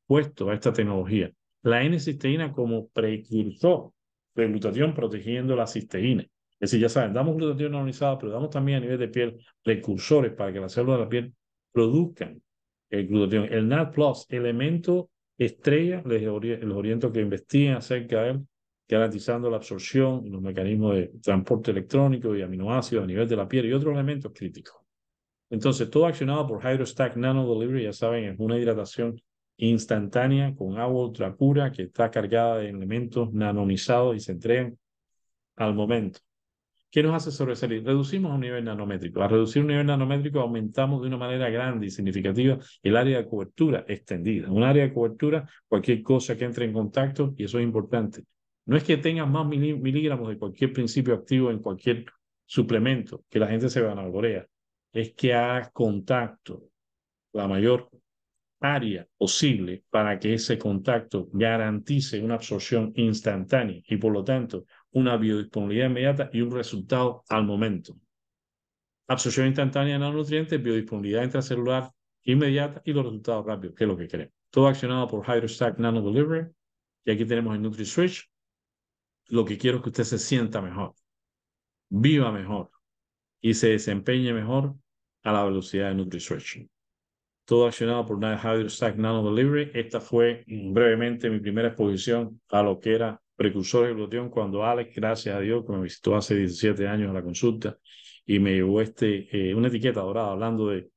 puesto a esta tecnología. La N-cisteína como precursor de glutatión protegiendo la cisteína. Es decir, ya saben, damos glutatión normalizada, pero damos también a nivel de piel precursores para que las células de la piel produzcan el eh, glutatión. El NAD+, elemento Estrella, les, oriento que investiguen acerca de él, garantizando la absorción y los mecanismos de transporte electrónico y aminoácidos a nivel de la piel y otros elementos críticos. Entonces, todo accionado por HydroStack Nano Delivery, ya saben, es una hidratación instantánea con agua ultra pura que está cargada de elementos nanonizados y se entregan al momento. ¿Qué nos hace sobresalir? Reducimos un nivel nanométrico. Al reducir un nivel nanométrico aumentamos de una manera grande y significativa el área de cobertura extendida. Un área de cobertura, cualquier cosa que entre en contacto, y eso es importante. No es que tengas más miligramos de cualquier principio activo en cualquier suplemento, que la gente se vanaglorea. Es que hagas contacto la mayor área posible para que ese contacto garantice una absorción instantánea y por lo tanto una biodisponibilidad inmediata y un resultado al momento. Absorción instantánea de nanonutrientes, biodisponibilidad intracelular inmediata y los resultados rápidos, que es lo que queremos. Todo accionado por HydroStack Nano Delivery. Y aquí tenemos el NutriSwitch. Lo que quiero es que usted se sienta mejor, viva mejor y se desempeñe mejor a la velocidad de NutriSwitch. Todo accionado por HydroStack Nano Delivery. Esta fue brevemente mi primera exposición a lo que era precursor de glutatión cuando Alex, gracias a Dios, que me visitó hace 17 años a la consulta y me llevó este, eh, una etiqueta dorada hablando de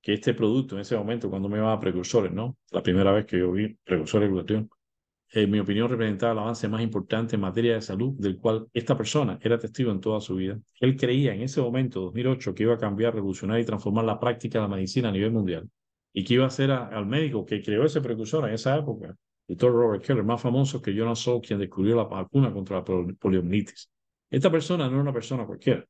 que este producto en ese momento, cuando me iba a precursores, ¿no? La primera vez que yo vi precursor de glutatión, en mi opinión representaba el avance más importante en materia de salud del cual esta persona era testigo en toda su vida. Él creía en ese momento, 2008, que iba a cambiar, revolucionar y transformar la práctica de la medicina a nivel mundial y que iba a ser al médico que creó ese precursor en esa época doctor Robert Keller, más famoso que no soy, quien descubrió la vacuna contra la poliomielitis. Esta persona no es una persona cualquiera.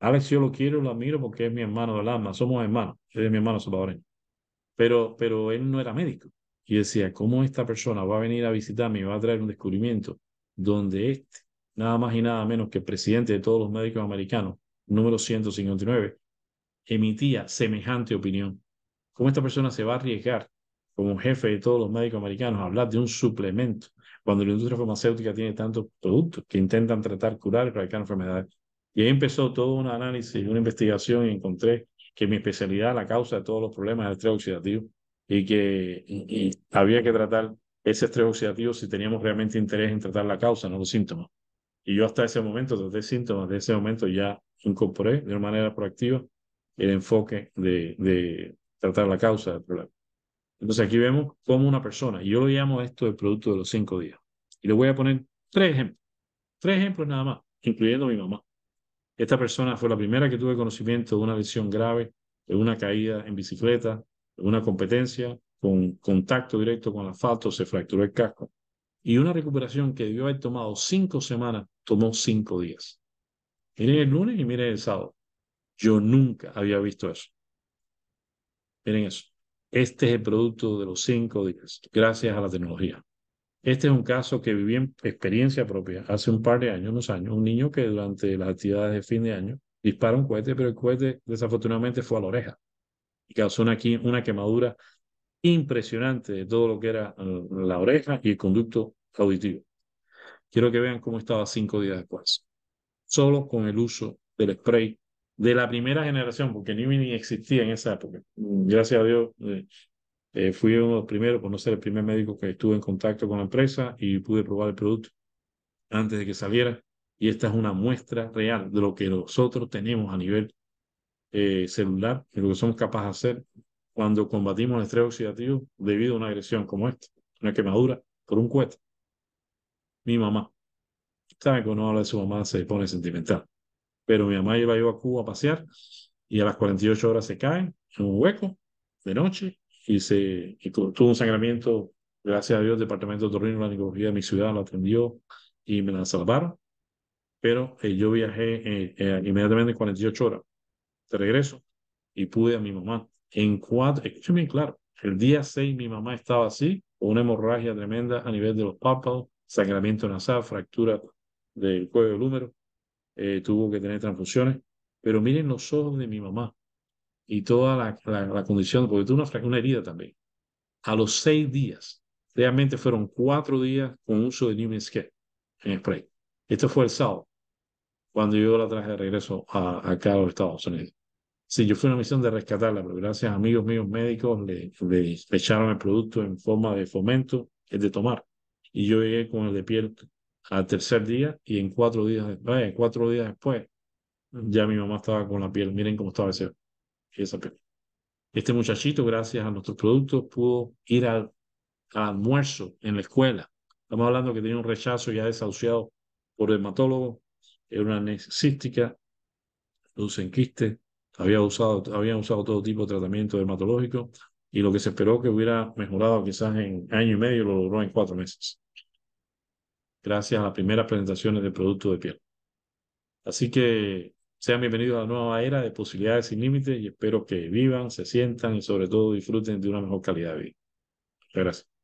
Alex, yo lo quiero, lo admiro porque es mi hermano del alma, somos hermanos, es mi hermano salvadoreño. Pero, pero él no era médico. Y decía, ¿cómo esta persona va a venir a visitarme y va a traer un descubrimiento donde este, nada más y nada menos que presidente de todos los médicos americanos, número 159, emitía semejante opinión? ¿Cómo esta persona se va a arriesgar como jefe de todos los médicos americanos, hablar de un suplemento, cuando la industria farmacéutica tiene tantos productos que intentan tratar, curar cualquier enfermedades. Y ahí empezó todo un análisis, una investigación y encontré que mi especialidad, la causa de todos los problemas es el estrés oxidativo y que y, había que tratar ese estrés oxidativo si teníamos realmente interés en tratar la causa, no los síntomas. Y yo hasta ese momento traté síntomas, de ese momento ya incorporé de una manera proactiva el enfoque de, de tratar la causa del problema. Entonces aquí vemos cómo una persona, yo lo llamo esto el producto de los cinco días. Y le voy a poner tres ejemplos, tres ejemplos nada más, incluyendo a mi mamá. Esta persona fue la primera que tuve conocimiento de una lesión grave, de una caída en bicicleta, de una competencia, con contacto directo con el asfalto, se fracturó el casco. Y una recuperación que debió haber tomado cinco semanas, tomó cinco días. Miren el lunes y miren el sábado. Yo nunca había visto eso. Miren eso. Este es el producto de los cinco días, gracias a la tecnología. Este es un caso que viví en experiencia propia hace un par de años, unos años, un niño que durante las actividades de fin de año dispara un cohete, pero el cohete desafortunadamente fue a la oreja y causó una, una quemadura impresionante de todo lo que era eh, la oreja y el conducto auditivo. Quiero que vean cómo estaba cinco días después, solo con el uso del spray de la primera generación, porque ni existía en esa época. Mm, gracias a Dios, eh, eh, fui uno de los primeros, por no ser el primer médico que estuve en contacto con la empresa y pude probar el producto antes de que saliera. Y esta es una muestra real de lo que nosotros tenemos a nivel eh, celular, de lo que somos capaces de hacer cuando combatimos el estrés oxidativo debido a una agresión como esta, una quemadura por un cueto. Mi mamá. sabe que cuando habla de su mamá, se pone sentimental pero mi mamá iba, yo a Cuba a pasear y a las 48 horas se cae en un hueco de noche y, se, tuvo, un sangramiento, gracias a Dios, el Departamento de Torino la necología de mi ciudad lo atendió y me la salvaron, pero eh, yo viajé eh, eh, inmediatamente 48 horas de regreso y pude a mi mamá en cuatro, escuchen bien claro, el día 6 mi mamá estaba así, con una hemorragia tremenda a nivel de los párpados, sangramiento nasal, fractura del cuello del húmero, eh, tuvo que tener transfusiones, pero miren los ojos de mi mamá y toda la, condición, porque tuvo una, herida también. A los seis días, realmente fueron cuatro días con uso de Newman's Care en spray. Esto fue el sábado, cuando yo la traje de regreso a, acá a los Estados Unidos. Sí, yo fui a una misión de rescatarla, pero gracias a amigos míos médicos le, le echaron el producto en forma de fomento, es de tomar. Y yo llegué con el de piel al tercer día y en cuatro días después, eh, cuatro días después, ya mi mamá estaba con la piel, miren cómo estaba ese, esa piel. Este muchachito, gracias a nuestros productos, pudo ir al, almuerzo en la escuela. Estamos hablando que tenía un rechazo ya desahuciado por dermatólogo. era una necesística dulce en quiste, había usado, habían usado todo tipo de tratamiento dermatológico y lo que se esperó que hubiera mejorado quizás en año y medio lo logró en cuatro meses gracias a las primeras presentaciones de productos de piel. Así que sean bienvenidos a la nueva era de posibilidades sin límites y espero que vivan, se sientan y sobre todo disfruten de una mejor calidad de vida. gracias.